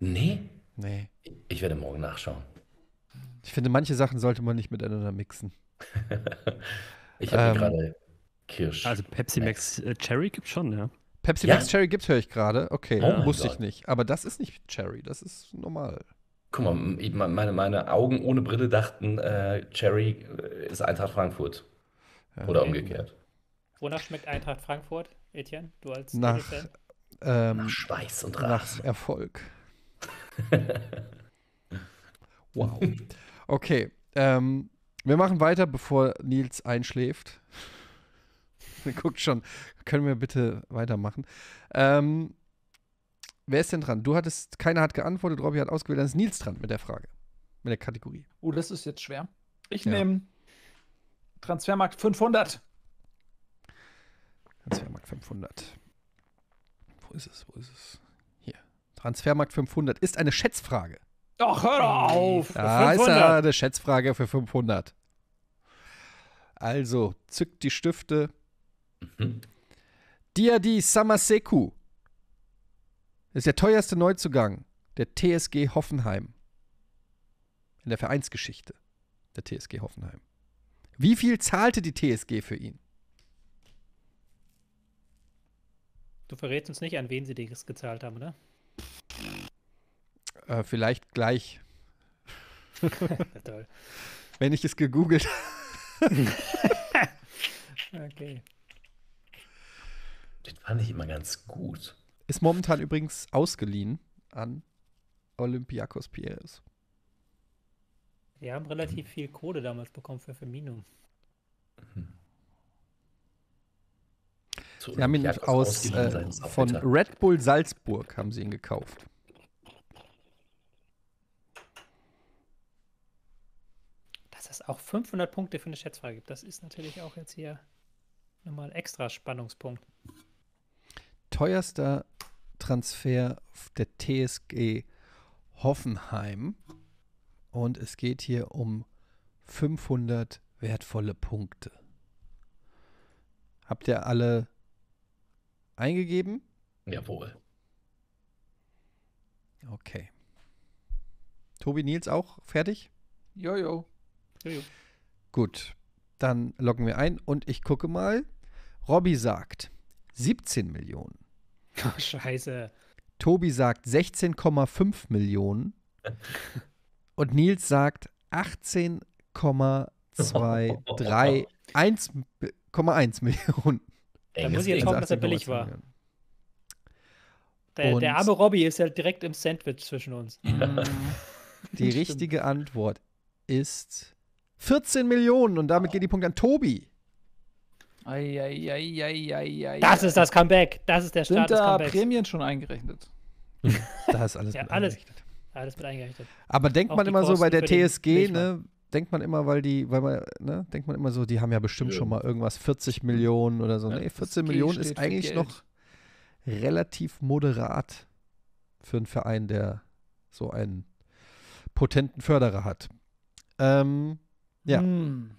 Nee? Nee. Ich werde morgen nachschauen.
Ich finde, manche Sachen sollte man nicht miteinander mixen. ich habe ähm, gerade
Kirsch. Also Pepsi Max,
Max äh, Cherry gibt schon, ja. Pepsi ja. Max Cherry gibt's, höre ich gerade. Okay, oh wusste ich nicht. Aber das ist nicht
Cherry, das ist
normal. Guck
mal, meine, meine Augen ohne Brille dachten, äh, Cherry äh, ist Eintracht Frankfurt. Ja, Oder umgekehrt.
Wonach schmeckt Eintracht Frankfurt, Etienne? Du als nach,
ähm, nach Schweiß und Rast. Nach Erfolg. wow. Okay, ähm, wir machen weiter, bevor Nils einschläft. guckt schon. Können wir bitte weitermachen? Ähm, wer ist denn dran? Du hattest, keiner hat geantwortet, Robby hat ausgewählt, dann ist Nils dran mit der Frage. Mit der Kategorie.
Oh, das ist jetzt schwer. Ich ja. nehme Transfermarkt 500.
Transfermarkt 500.
Wo ist es? Wo ist es? Hier.
Transfermarkt 500 ist eine Schätzfrage.
Ach, hör auf!
Da 500. ist ja eine Schätzfrage für 500. Also, zückt die Stifte, Mhm. Diadi Samaseku ist der teuerste Neuzugang der TSG Hoffenheim. In der Vereinsgeschichte der TSG Hoffenheim. Wie viel zahlte die TSG für ihn?
Du verrätst uns nicht, an wen sie das gezahlt haben, oder?
Äh, vielleicht gleich.
Toll.
Wenn ich es gegoogelt habe.
okay.
Den fand ich immer ganz gut.
Ist momentan übrigens ausgeliehen an Olympiakos Piraeus.
Die haben relativ viel Kohle damals bekommen für Firmino. Mhm. Sie haben ihn aus,
äh, von Red Bull Salzburg haben sie ihn gekauft.
Dass es auch 500 Punkte für eine Schätzfrage gibt, das ist natürlich auch jetzt hier nochmal ein extra Spannungspunkt
teuerster Transfer der TSG Hoffenheim. Und es geht hier um 500 wertvolle Punkte. Habt ihr alle eingegeben? Jawohl. Okay. Tobi Nils auch fertig?
Jojo. Jojo.
Gut, dann loggen wir ein und ich gucke mal. Robby sagt 17 Millionen. Oh, scheiße. Tobi sagt 16,5 Millionen und Nils sagt 18,23 Millionen. Da muss ich
jetzt
hoffen,
dass er billig war.
Der, der, arme Robby ist ja direkt im Sandwich zwischen uns. Mhm. Die richtige
Antwort ist 14 Millionen und damit geht die Punkte an Tobi.
Ei, ei, ei, das ist das Comeback. Das ist der Start Sind da des Prämien schon eingerechnet?
da
ist alles ja,
mit alles, eingerechnet. Alles mit eingerechnet. Aber denkt Auch man immer Kosten so bei der TSG,
ne? Denkt man immer, weil die, weil man, ne, denkt man immer so, die haben ja bestimmt ja. schon mal irgendwas 40 Millionen oder so. Ja, nee, 14 Millionen ist eigentlich noch relativ moderat für einen Verein, der so einen potenten Förderer hat. Ähm, ja. Hm.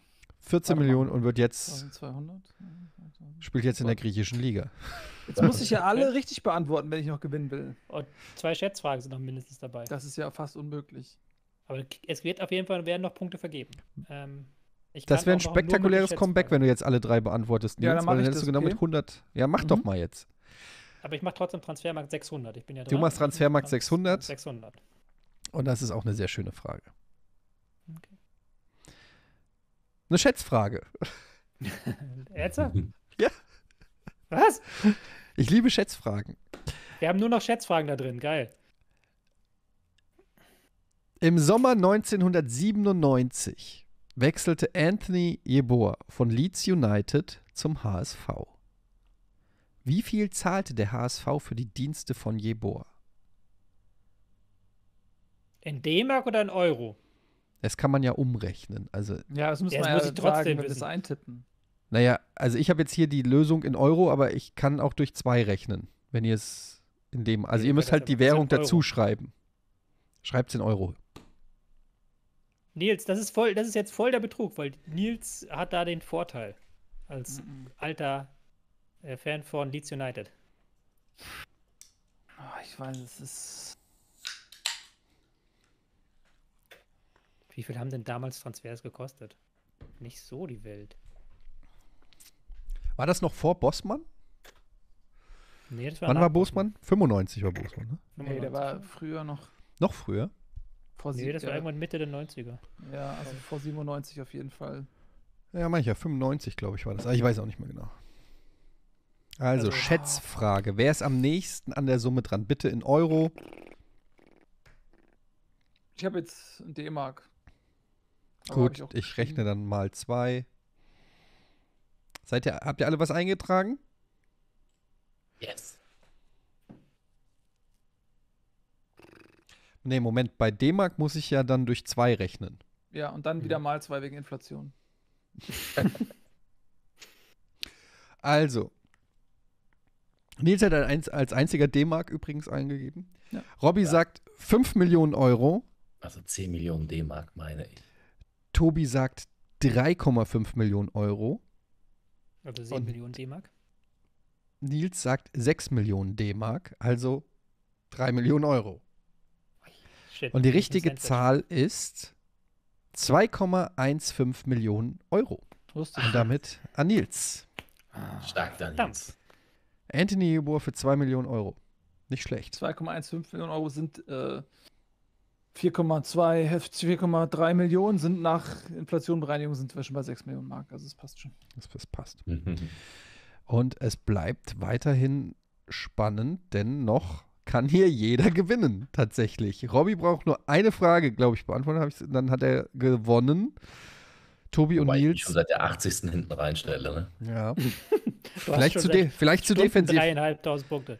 14 Millionen und wird jetzt. 1200? Spielt jetzt in der griechischen Liga. Jetzt muss ich
ja alle richtig beantworten, wenn ich noch gewinnen will. Und oh, zwei Schätzfragen sind noch mindestens dabei. Das ist ja fast unmöglich. Aber es wird auf jeden Fall werden noch Punkte vergeben. Ähm, das wäre ein spektakuläres Comeback,
wenn du jetzt alle drei beantwortest. Nils, ja, dann, weil dann hättest du genau okay. mit 100. Ja, mach mhm. doch mal jetzt.
Aber ich mache trotzdem Transfermarkt 600. Ich bin ja dran. Du machst Transfermarkt 600. 600.
Und das ist auch eine sehr schöne Frage. Okay. Eine Schätzfrage.
Ernsthaft? Ja.
Was? Ich liebe Schätzfragen.
Wir haben nur noch Schätzfragen da drin, geil.
Im Sommer 1997 wechselte Anthony Jeboa von Leeds United zum HSV. Wie viel zahlte der HSV für die Dienste von Jeboa?
In D-Mark oder in Euro?
Das kann man ja umrechnen. Also,
ja, das muss man ja, muss trotzdem sagen, das eintippen.
Naja, also ich habe jetzt hier die Lösung in Euro, aber ich kann auch durch zwei rechnen, wenn ihr es in dem. Also ja, ihr müsst halt die Währung dazu schreiben. Schreibt es in Euro.
Nils, das ist voll, das ist jetzt voll der Betrug, weil Nils hat da den Vorteil als mhm. alter äh, Fan von Leeds United. Ah, ich weiß, es ist Wie viel haben denn damals Transfers gekostet? Nicht so die Welt.
War das noch vor Bossmann?
Nee, das war Wann war
Bosmann? 95 war Bosmann, ne?
Nee, der war früher
noch. Noch früher? Vor nee, das war irgendwann Mitte der 90er. Ja, also vor 97 auf jeden Fall.
Ja, mancher. 95, glaube ich, war das. Aber ah, ich weiß auch nicht mehr genau. Also, also Schätzfrage. Oh. Wer ist am nächsten an der Summe dran? Bitte in Euro.
Ich habe jetzt in D-Mark. Gut, ich, ich rechne
dann mal zwei. Seid ihr, habt ihr alle was eingetragen? Yes. Nee, Moment, bei D-Mark muss ich ja dann durch zwei rechnen.
Ja, und dann wieder mhm. mal zwei wegen Inflation.
also, Nils hat als einziger D-Mark übrigens eingegeben. Ja. Robby ja. sagt 5 Millionen Euro.
Also 10 Millionen D-Mark meine ich.
Tobi sagt 3,5 Millionen Euro.
Also 7 Und Millionen D-Mark.
Nils sagt 6 Millionen D-Mark, also 3 Millionen Euro.
Shit, Und die richtige Zahl
ist 2,15 Millionen Euro. Lustig. Und damit an Nils.
Ah, stark dann. Nils.
Anthony Jeboer für 2 Millionen Euro. Nicht schlecht.
2,15 Millionen Euro sind äh, 4,2, 4,3 Millionen sind nach Inflationbereinigung sind wir schon bei 6 Millionen Mark. Also es passt schon.
Das, das passt. Mhm. Und es bleibt weiterhin spannend, denn noch kann hier jeder gewinnen, tatsächlich. Robby braucht nur eine Frage, glaube ich, beantworten habe dann hat er gewonnen. Tobi Wobei und Nils. Ich schon seit
der 80. hinten reinstelle, ne? Ja. vielleicht zu, de vielleicht zu defensiv. Punkte.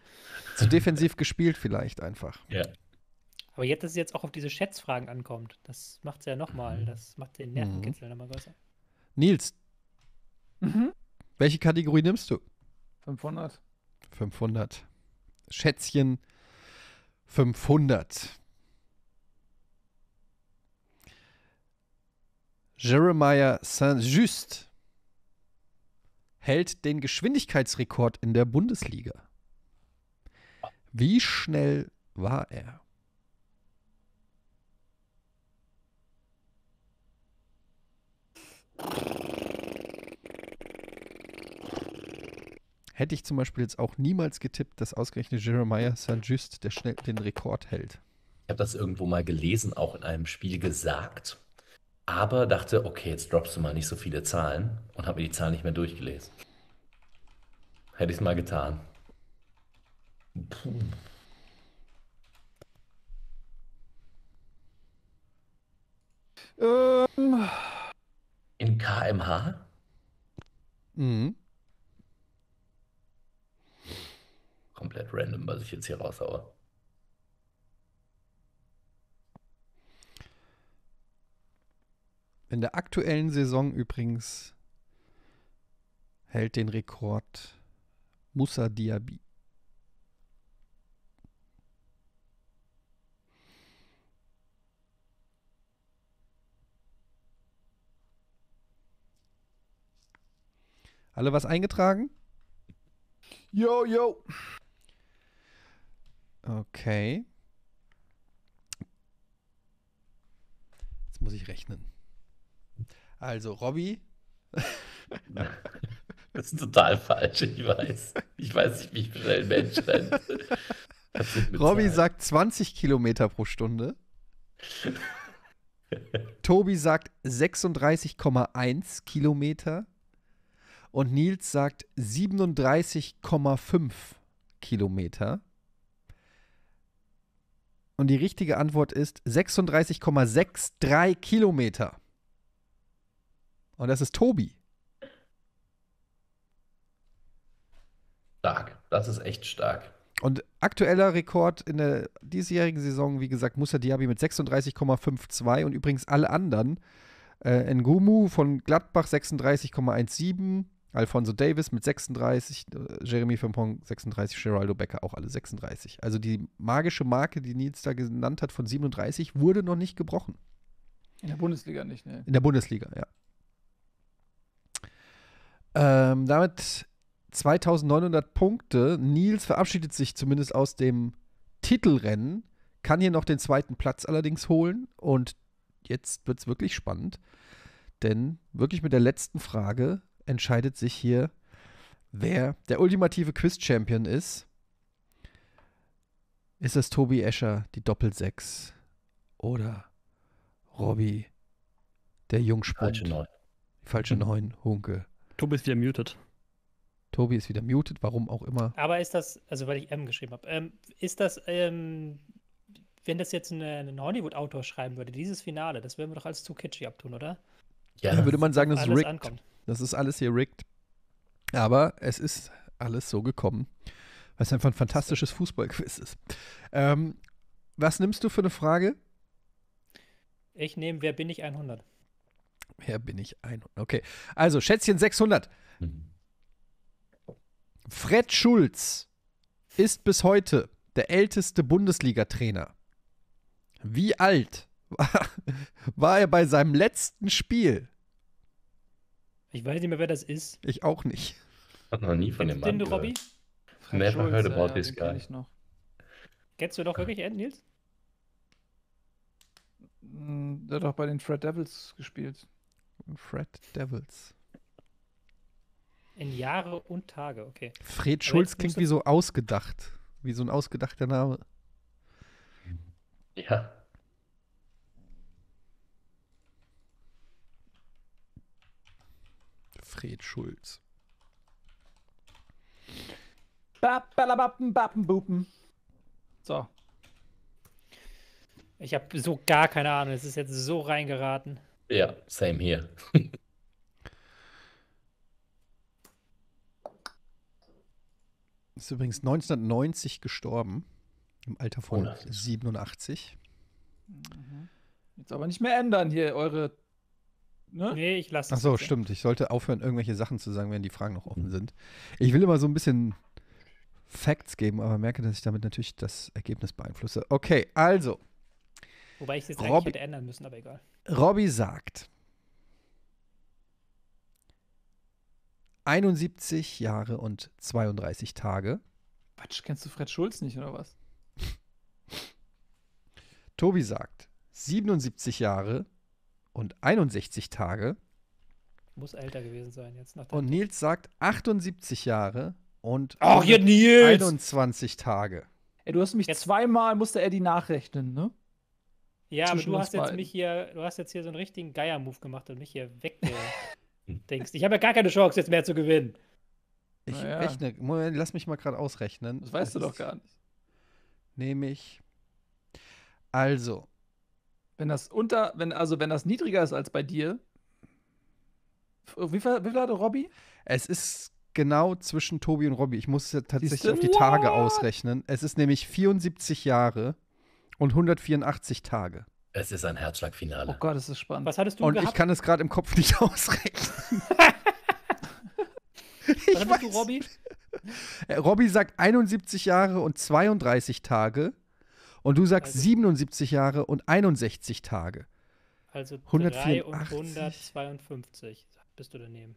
Zu
defensiv gespielt, vielleicht einfach.
Ja.
Aber jetzt, dass es jetzt auch auf diese Schätzfragen ankommt, das macht es ja nochmal. Mhm. Das macht den Nervenkitzel mhm. nochmal größer.
Nils, mhm. welche Kategorie nimmst du? 500. 500. Schätzchen 500. Jeremiah Saint-Just hält den Geschwindigkeitsrekord in der Bundesliga. Wie schnell war er? Hätte ich zum Beispiel jetzt auch niemals getippt, dass ausgerechnet Jeremiah St. Just der schnell den Rekord hält.
Ich habe das irgendwo mal gelesen, auch in einem Spiel gesagt, aber dachte, okay, jetzt droppst du mal nicht so viele Zahlen und habe mir die Zahlen nicht mehr durchgelesen. Hätte ich es mal getan. Puh. Ähm. In kmh? Mhm. Komplett random, was ich jetzt hier raushaue.
In der aktuellen Saison übrigens hält den Rekord Musa Diaby. Alle was eingetragen?
Yo, yo.
Okay. Jetzt muss ich rechnen.
Also, Robby. Das ist total falsch, ich weiß. Ich weiß nicht, wie ich schnell Mensch renne. Robby
sagt 20 Kilometer pro Stunde. Tobi sagt 36,1 Kilometer und Nils sagt 37,5 Kilometer. Und die richtige Antwort ist 36,63 Kilometer. Und das ist Tobi.
Stark, das ist echt stark.
Und aktueller Rekord in der diesjährigen Saison, wie gesagt, Musa Diaby mit 36,52 und übrigens alle anderen. Äh, Ngumu von Gladbach 36,17, Alfonso Davis mit 36, äh, Jeremy Frimpong 36, Geraldo Becker auch alle 36. Also die magische Marke, die Nils da genannt hat von 37, wurde noch nicht gebrochen.
In der Bundesliga nicht, ne? In der
Bundesliga, ja. Ähm, damit 2900 Punkte. Nils verabschiedet sich zumindest aus dem Titelrennen, kann hier noch den zweiten Platz allerdings holen. Und jetzt wird es wirklich spannend, denn wirklich mit der letzten Frage entscheidet sich hier, wer der ultimative Quiz-Champion ist. Ist es Tobi Escher, die doppel Doppelsechs? Oder Robby, der Jungspund? Falsche Neun. Falsche mhm. Neun, Hunke. Tobi ist wieder muted. Tobi ist wieder muted, warum auch immer.
Aber ist das, also weil ich M geschrieben habe, ähm, ist das, ähm, wenn das jetzt ein Hollywood-Autor schreiben würde, dieses Finale, das würden wir doch als zu kitschig abtun, oder? Ja, dann würde man sagen, dass es rigged. Ankommt.
Das ist alles hier rigged. Aber es ist alles so gekommen, weil es einfach ein fantastisches Fußballquiz ist. Ähm, was nimmst du für eine Frage?
Ich nehme, wer bin ich 100? Wer bin
ich 100? Okay, also Schätzchen 600. Mhm. Fred Schulz ist bis heute der älteste Bundesliga-Trainer. Wie alt war, war er bei seinem letzten Spiel?
Ich weiß nicht mehr, wer das ist.
Ich auch nicht. Hat noch nie von Kennst dem Mann. Den du, Robby?
Never Schulz, heard about ja, this guy. Ich noch. Kennst du doch wirklich Ed, Nils?
Hm, der hat doch bei den Fred Devils gespielt. Fred Devils.
In Jahre und Tage, okay. Fred Schulz klingt wie
so ausgedacht. Wie so ein ausgedachter Name.
Ja.
Manfred Schulz.
So. Ich habe so gar keine Ahnung. Es ist jetzt so reingeraten.
Ja, same hier.
ist übrigens 1990 gestorben. Im Alter von 87.
Mhm. Jetzt aber nicht mehr ändern hier eure Ne? Nee, ich lasse
es. Ach so, stimmt. Ich sollte aufhören, irgendwelche Sachen zu sagen, wenn die Fragen noch offen sind. Ich will immer so ein bisschen Facts geben, aber merke, dass ich damit natürlich das Ergebnis beeinflusse. Okay, also.
Wobei ich es jetzt Robby, eigentlich hätte ändern müssen, aber egal.
Robby sagt. 71 Jahre und 32 Tage.
Quatsch, kennst du Fred Schulz nicht oder was?
Tobi sagt 77 Jahre und 61 Tage.
Muss älter gewesen sein jetzt.
und Nils sagt 78 Jahre und Ach, hier Nils. 21 Tage.
Ey, du hast mich jetzt. zweimal, musste er die nachrechnen, ne? Ja, aber du hast jetzt mich hier, du hast jetzt hier so einen richtigen Geier-Move gemacht und mich hier wegdenkst. ich habe ja gar keine Chance, jetzt mehr zu gewinnen. Ich ja. rechne, Moment,
lass mich mal gerade ausrechnen. Das weißt das du doch gar nicht. Nehme ich. Also,
wenn das unter, wenn, also wenn das niedriger ist als bei dir, wie viel, wie viel hatte Robby?
Es ist genau zwischen Tobi und Robby. Ich muss es tatsächlich auf die What? Tage ausrechnen. Es ist nämlich 74 Jahre und 184 Tage.
Es ist ein Herzschlagfinale.
Oh Gott, das ist spannend. Was hattest
du Und gehabt? ich kann es gerade im Kopf nicht
ausrechnen. Was hattest du, Robby?
Äh, Robby sagt 71 Jahre und 32 Tage. Und du also sagst also, 77 Jahre und 61 Tage. Also 184.
und 152 bist du daneben.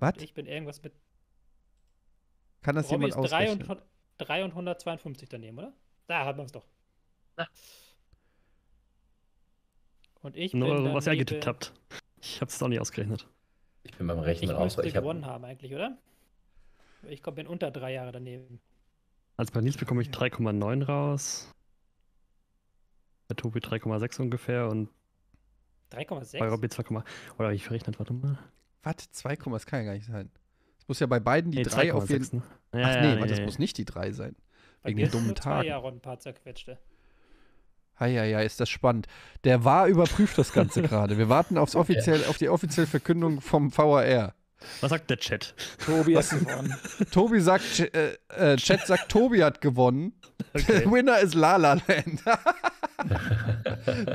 Was? Ich bin irgendwas mit.
Kann das Robby jemand ausrechnen? 3
und, 3 und 152 daneben, oder? Da haben wir es doch. Na. Und ich Nur, bin. Nur was ihr getippt habt.
Ich hab's doch nicht ausgerechnet. Ich bin beim
Rechnen ich auch. Ich gewonnen hab... haben eigentlich, oder? Ich komm, bin unter drei Jahre daneben.
Als Nils bekomme ich 3,9 raus. Bei Tobi 3,6 ungefähr und
3,6? Bei Robby
2, oder ich verrechnet, warte mal. Was? 2, das kann ja gar nicht sein. Es muss ja bei beiden die nee,
3 auf jeden Fall. Ja, ne? Ach ja, nee, nee, das muss nicht die 3 sein. Bei wegen dem dummen Tagen.
Ja, ein paar zerquetschte.
Heieiei, ja, ist das spannend. Der war überprüft das Ganze gerade. Wir warten aufs offiziell, auf die offizielle Verkündung vom VAR.
Was sagt der Chat? Tobi hat gewonnen.
Tobi sagt, äh, äh, Chat sagt, Tobi hat gewonnen. Okay. Der Winner ist La La Land.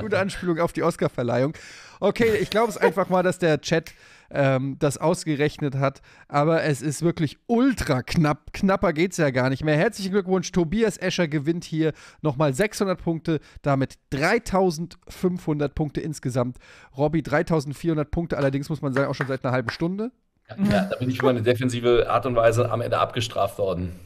Gute Anspielung auf die Oscarverleihung. Okay, ich glaube es einfach mal, dass der Chat ähm, das ausgerechnet hat. Aber es ist wirklich ultra knapp. Knapper geht es ja gar nicht mehr. Herzlichen Glückwunsch. Tobias Escher gewinnt hier nochmal 600 Punkte, damit 3500 Punkte insgesamt. Robby 3400 Punkte, allerdings muss man sagen, auch schon seit einer halben Stunde.
Ja, da bin ich über eine defensive Art und Weise am Ende abgestraft worden.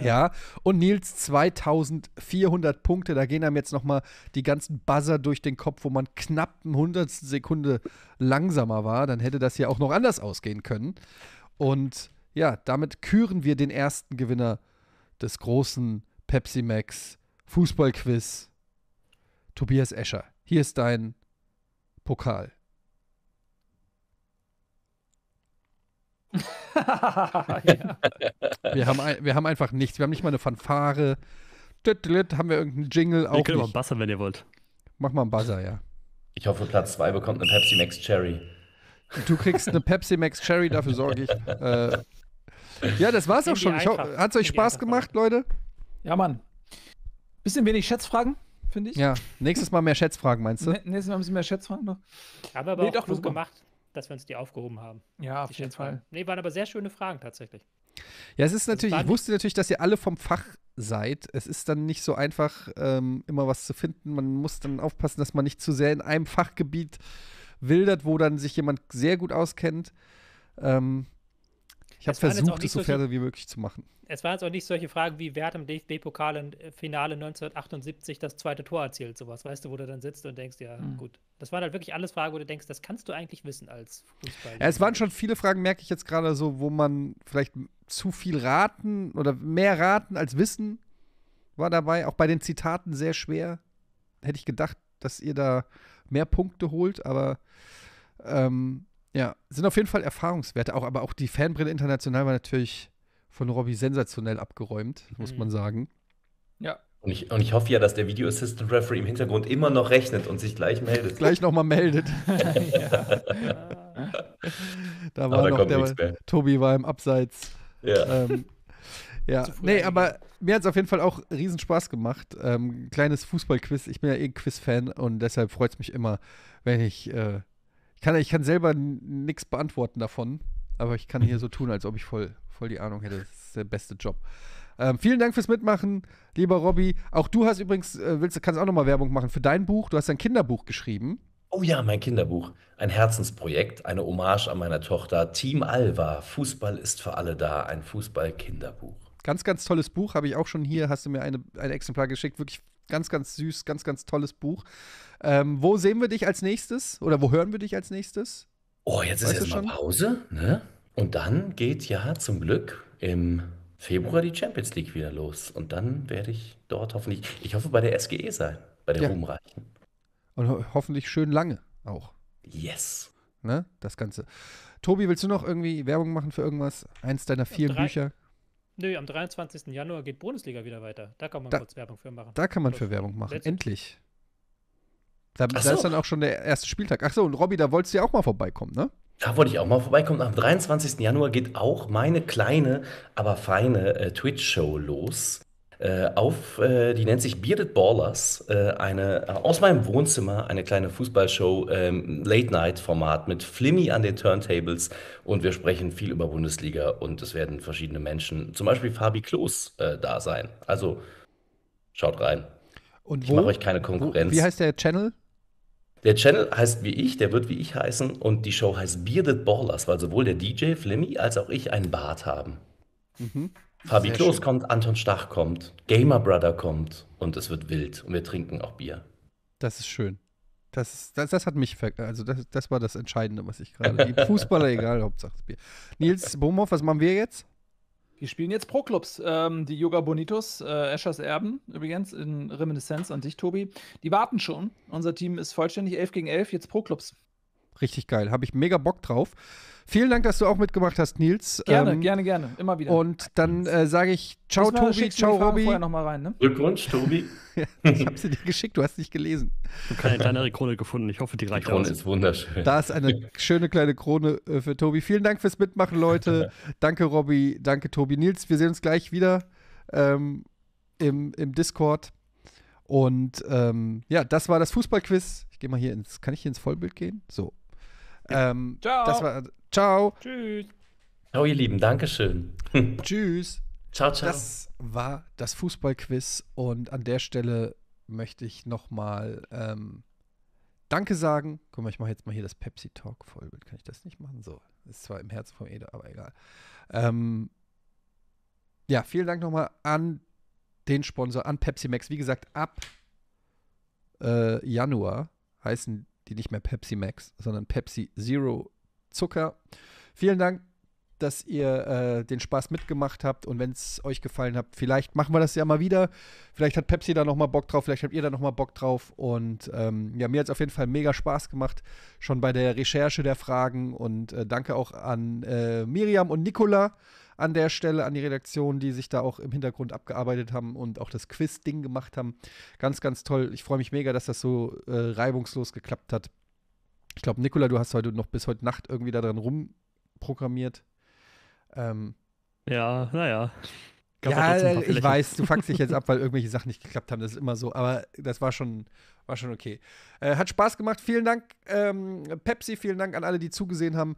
Ja, und Nils 2400 Punkte, da gehen einem jetzt nochmal die ganzen Buzzer durch den Kopf, wo man knapp eine hundertstel Sekunde langsamer war, dann hätte das ja auch noch anders ausgehen können. Und ja, damit küren wir den ersten Gewinner des großen Pepsi Max Fußballquiz, Tobias Escher. Hier ist dein Pokal.
ja. wir, haben,
ein, wir haben einfach nichts. Wir haben nicht mal eine Fanfare. Düt, haben wir irgendeinen Jingle? Auch ihr könnt nicht. mal
buzzern, wenn ihr wollt. Mach mal einen Buzzer, ja. Ich hoffe, Platz 2 bekommt eine Pepsi Max Cherry.
Du kriegst eine Pepsi Max Cherry, dafür sorge ich. Äh, ja, das war's auch schon. Hat es euch
Spaß gemacht, Leute? Ja, Mann. Bisschen wenig Schätzfragen, finde
ich. Ja,
nächstes Mal mehr Schätzfragen, meinst du? N
nächstes Mal
ein bisschen mehr Schätzfragen noch. Haben wir aber nee, auch doch, gemacht
dass wir uns die aufgehoben haben. Ja, auf jeden Fall. Nee, waren aber sehr schöne Fragen tatsächlich.
Ja, es ist also natürlich, ich wusste natürlich, dass ihr alle vom Fach seid. Es ist dann nicht so einfach, ähm, immer was zu finden. Man muss dann aufpassen, dass man nicht zu sehr in einem Fachgebiet wildert, wo dann sich jemand sehr gut auskennt. Ähm, ich habe versucht, es so fair wie möglich zu machen.
Es waren jetzt auch nicht solche Fragen wie, wer hat im DFB-Pokal-Finale 1978 das zweite Tor erzielt, sowas, weißt du, wo du dann sitzt und denkst, ja, mhm. gut. Das waren halt wirklich alles Fragen, wo du denkst, das kannst du eigentlich wissen als Fußball. Ja, es waren schon
viele Fragen, merke ich jetzt gerade so, wo man vielleicht zu viel raten oder mehr raten als wissen war dabei. Auch bei den Zitaten sehr schwer. Hätte ich gedacht, dass ihr da mehr Punkte holt, aber ähm, ja, sind auf jeden Fall Erfahrungswerte, auch, aber auch die Fanbrille international war natürlich von Robbie sensationell abgeräumt, mhm. muss man mhm. sagen.
Ja. Und ich, und ich hoffe ja, dass der Video Assistant Referee im Hintergrund immer noch rechnet und sich gleich meldet. Gleich nochmal meldet. Da war noch der
Tobi war im Abseits. Ja. Ähm, ja, nee, aber mir hat es auf jeden Fall auch riesen Spaß gemacht. Ähm, kleines Fußballquiz. Ich bin ja eh Quiz-Fan und deshalb freut es mich immer, wenn ich äh, kann, ich kann selber nichts beantworten davon, aber ich kann hier so tun, als ob ich voll, voll die Ahnung hätte. Das ist der beste Job. Ähm, vielen Dank fürs Mitmachen, lieber Robby. Auch du hast übrigens, äh, willst, kannst auch nochmal Werbung machen für dein Buch. Du hast ein Kinderbuch geschrieben.
Oh ja, mein Kinderbuch. Ein Herzensprojekt, eine Hommage an meiner Tochter. Team Alva, Fußball ist für alle da, ein Fußball-Kinderbuch.
Ganz, ganz tolles Buch, habe ich auch schon hier, hast du mir eine, ein Exemplar geschickt, wirklich Ganz, ganz süß, ganz, ganz tolles Buch. Ähm, wo sehen wir dich als nächstes oder wo hören wir dich als
nächstes?
Oh, jetzt weißt ist erstmal Pause, ne? Und dann geht ja zum Glück im Februar die Champions League wieder los. Und dann werde ich dort hoffentlich, ich hoffe, bei der SGE sein, bei der ja. Ruhmreichen.
Und ho hoffentlich schön lange auch. Yes. Ne? Das Ganze. Tobi, willst du noch irgendwie Werbung machen für irgendwas? Eins deiner vier Drei. Bücher?
Nö, am 23. Januar geht Bundesliga wieder weiter. Da kann man da, kurz Werbung für machen. Da kann man für Werbung machen, Let's
endlich. Da, da ist dann auch schon der erste Spieltag. Achso, und Robby, da wolltest du ja
auch mal vorbeikommen, ne? Da wollte ich auch mal vorbeikommen. Am 23. Januar geht auch meine kleine, aber feine äh, Twitch-Show los. Äh, auf, äh, die nennt sich Bearded Ballers, äh, eine, aus meinem Wohnzimmer eine kleine Fußballshow, ähm, Late-Night-Format mit Flimmy an den Turntables und wir sprechen viel über Bundesliga und es werden verschiedene Menschen, zum Beispiel Fabi Klos, da sein. Also schaut rein. Und wo? Ich mache euch keine Konkurrenz. wie heißt der Channel? Der Channel heißt wie ich, der wird wie ich heißen und die Show heißt Bearded Ballers, weil sowohl der DJ Flimmy als auch ich einen Bart haben.
Mhm. Fabi Sehr Klos
kommt, Anton Stach kommt, Gamer Brother kommt und es wird wild und wir trinken auch Bier.
Das ist schön. Das, das, das hat mich, also das, das war das Entscheidende, was ich
gerade. Die Fußballer,
egal, Hauptsache
das Bier. Nils Bohmhoff, was machen wir jetzt? Wir spielen jetzt Pro-Clubs. Ähm, die Yoga Bonitos, äh, Eschers Erben übrigens, in Reminiszenz an dich, Tobi. Die warten schon. Unser Team ist vollständig 11 gegen 11, jetzt Pro-Clubs.
Richtig geil. Habe ich mega Bock drauf. Vielen Dank, dass du auch mitgemacht hast, Nils. Gerne, ähm, gerne,
gerne. Immer wieder.
Und dann äh, sage ich Ciao, Diesmal Tobi, Ciao, Robby. Rein, ne? Glückwunsch, Tobi. ich habe sie dir geschickt, du hast nicht gelesen. Ich habe keine kleinere
Krone gefunden. Ich hoffe, die reicht die Krone aus. ist wunderschön. Da ist
eine schöne kleine Krone äh, für Tobi. Vielen Dank fürs Mitmachen, Leute. danke, Robby. Danke, Tobi. Nils, wir sehen uns gleich wieder ähm, im, im Discord. Und ähm, ja, das war das Fußballquiz. Ich gehe mal hier ins. Kann ich hier ins Vollbild gehen? So, ähm, ciao. Das war, ciao. Tschüss. Ciao,
oh, ihr Lieben. Dankeschön.
Tschüss. Ciao, ciao. Das war das Fußballquiz und an der Stelle möchte ich nochmal ähm, Danke sagen. Guck mal, ich mache jetzt mal hier das Pepsi Talk Vollbild. Kann ich das nicht machen? So, ist zwar im Herzen vom Ede, aber egal. Ähm, ja, vielen Dank nochmal an den Sponsor, an Pepsi Max. Wie gesagt, ab äh, Januar heißen die nicht mehr Pepsi Max, sondern Pepsi Zero Zucker. Vielen Dank, dass ihr äh, den Spaß mitgemacht habt und wenn es euch gefallen hat, vielleicht machen wir das ja mal wieder. Vielleicht hat Pepsi da nochmal Bock drauf, vielleicht habt ihr da nochmal Bock drauf und ähm, ja, mir hat es auf jeden Fall mega Spaß gemacht, schon bei der Recherche der Fragen und äh, danke auch an äh, Miriam und Nicola an der Stelle an die Redaktion, die sich da auch im Hintergrund abgearbeitet haben und auch das Quiz-Ding gemacht haben. Ganz, ganz toll. Ich freue mich mega, dass das so äh, reibungslos geklappt hat. Ich glaube, Nikola, du hast heute noch bis heute Nacht irgendwie daran rumprogrammiert. Ähm, ja, naja. Ja, ja halt äh, ich weiß, du fuckst dich jetzt ab, weil irgendwelche Sachen nicht geklappt haben. Das ist immer so. Aber das war schon, war schon okay. Äh, hat Spaß gemacht. Vielen Dank, ähm, Pepsi. Vielen Dank an alle, die zugesehen haben.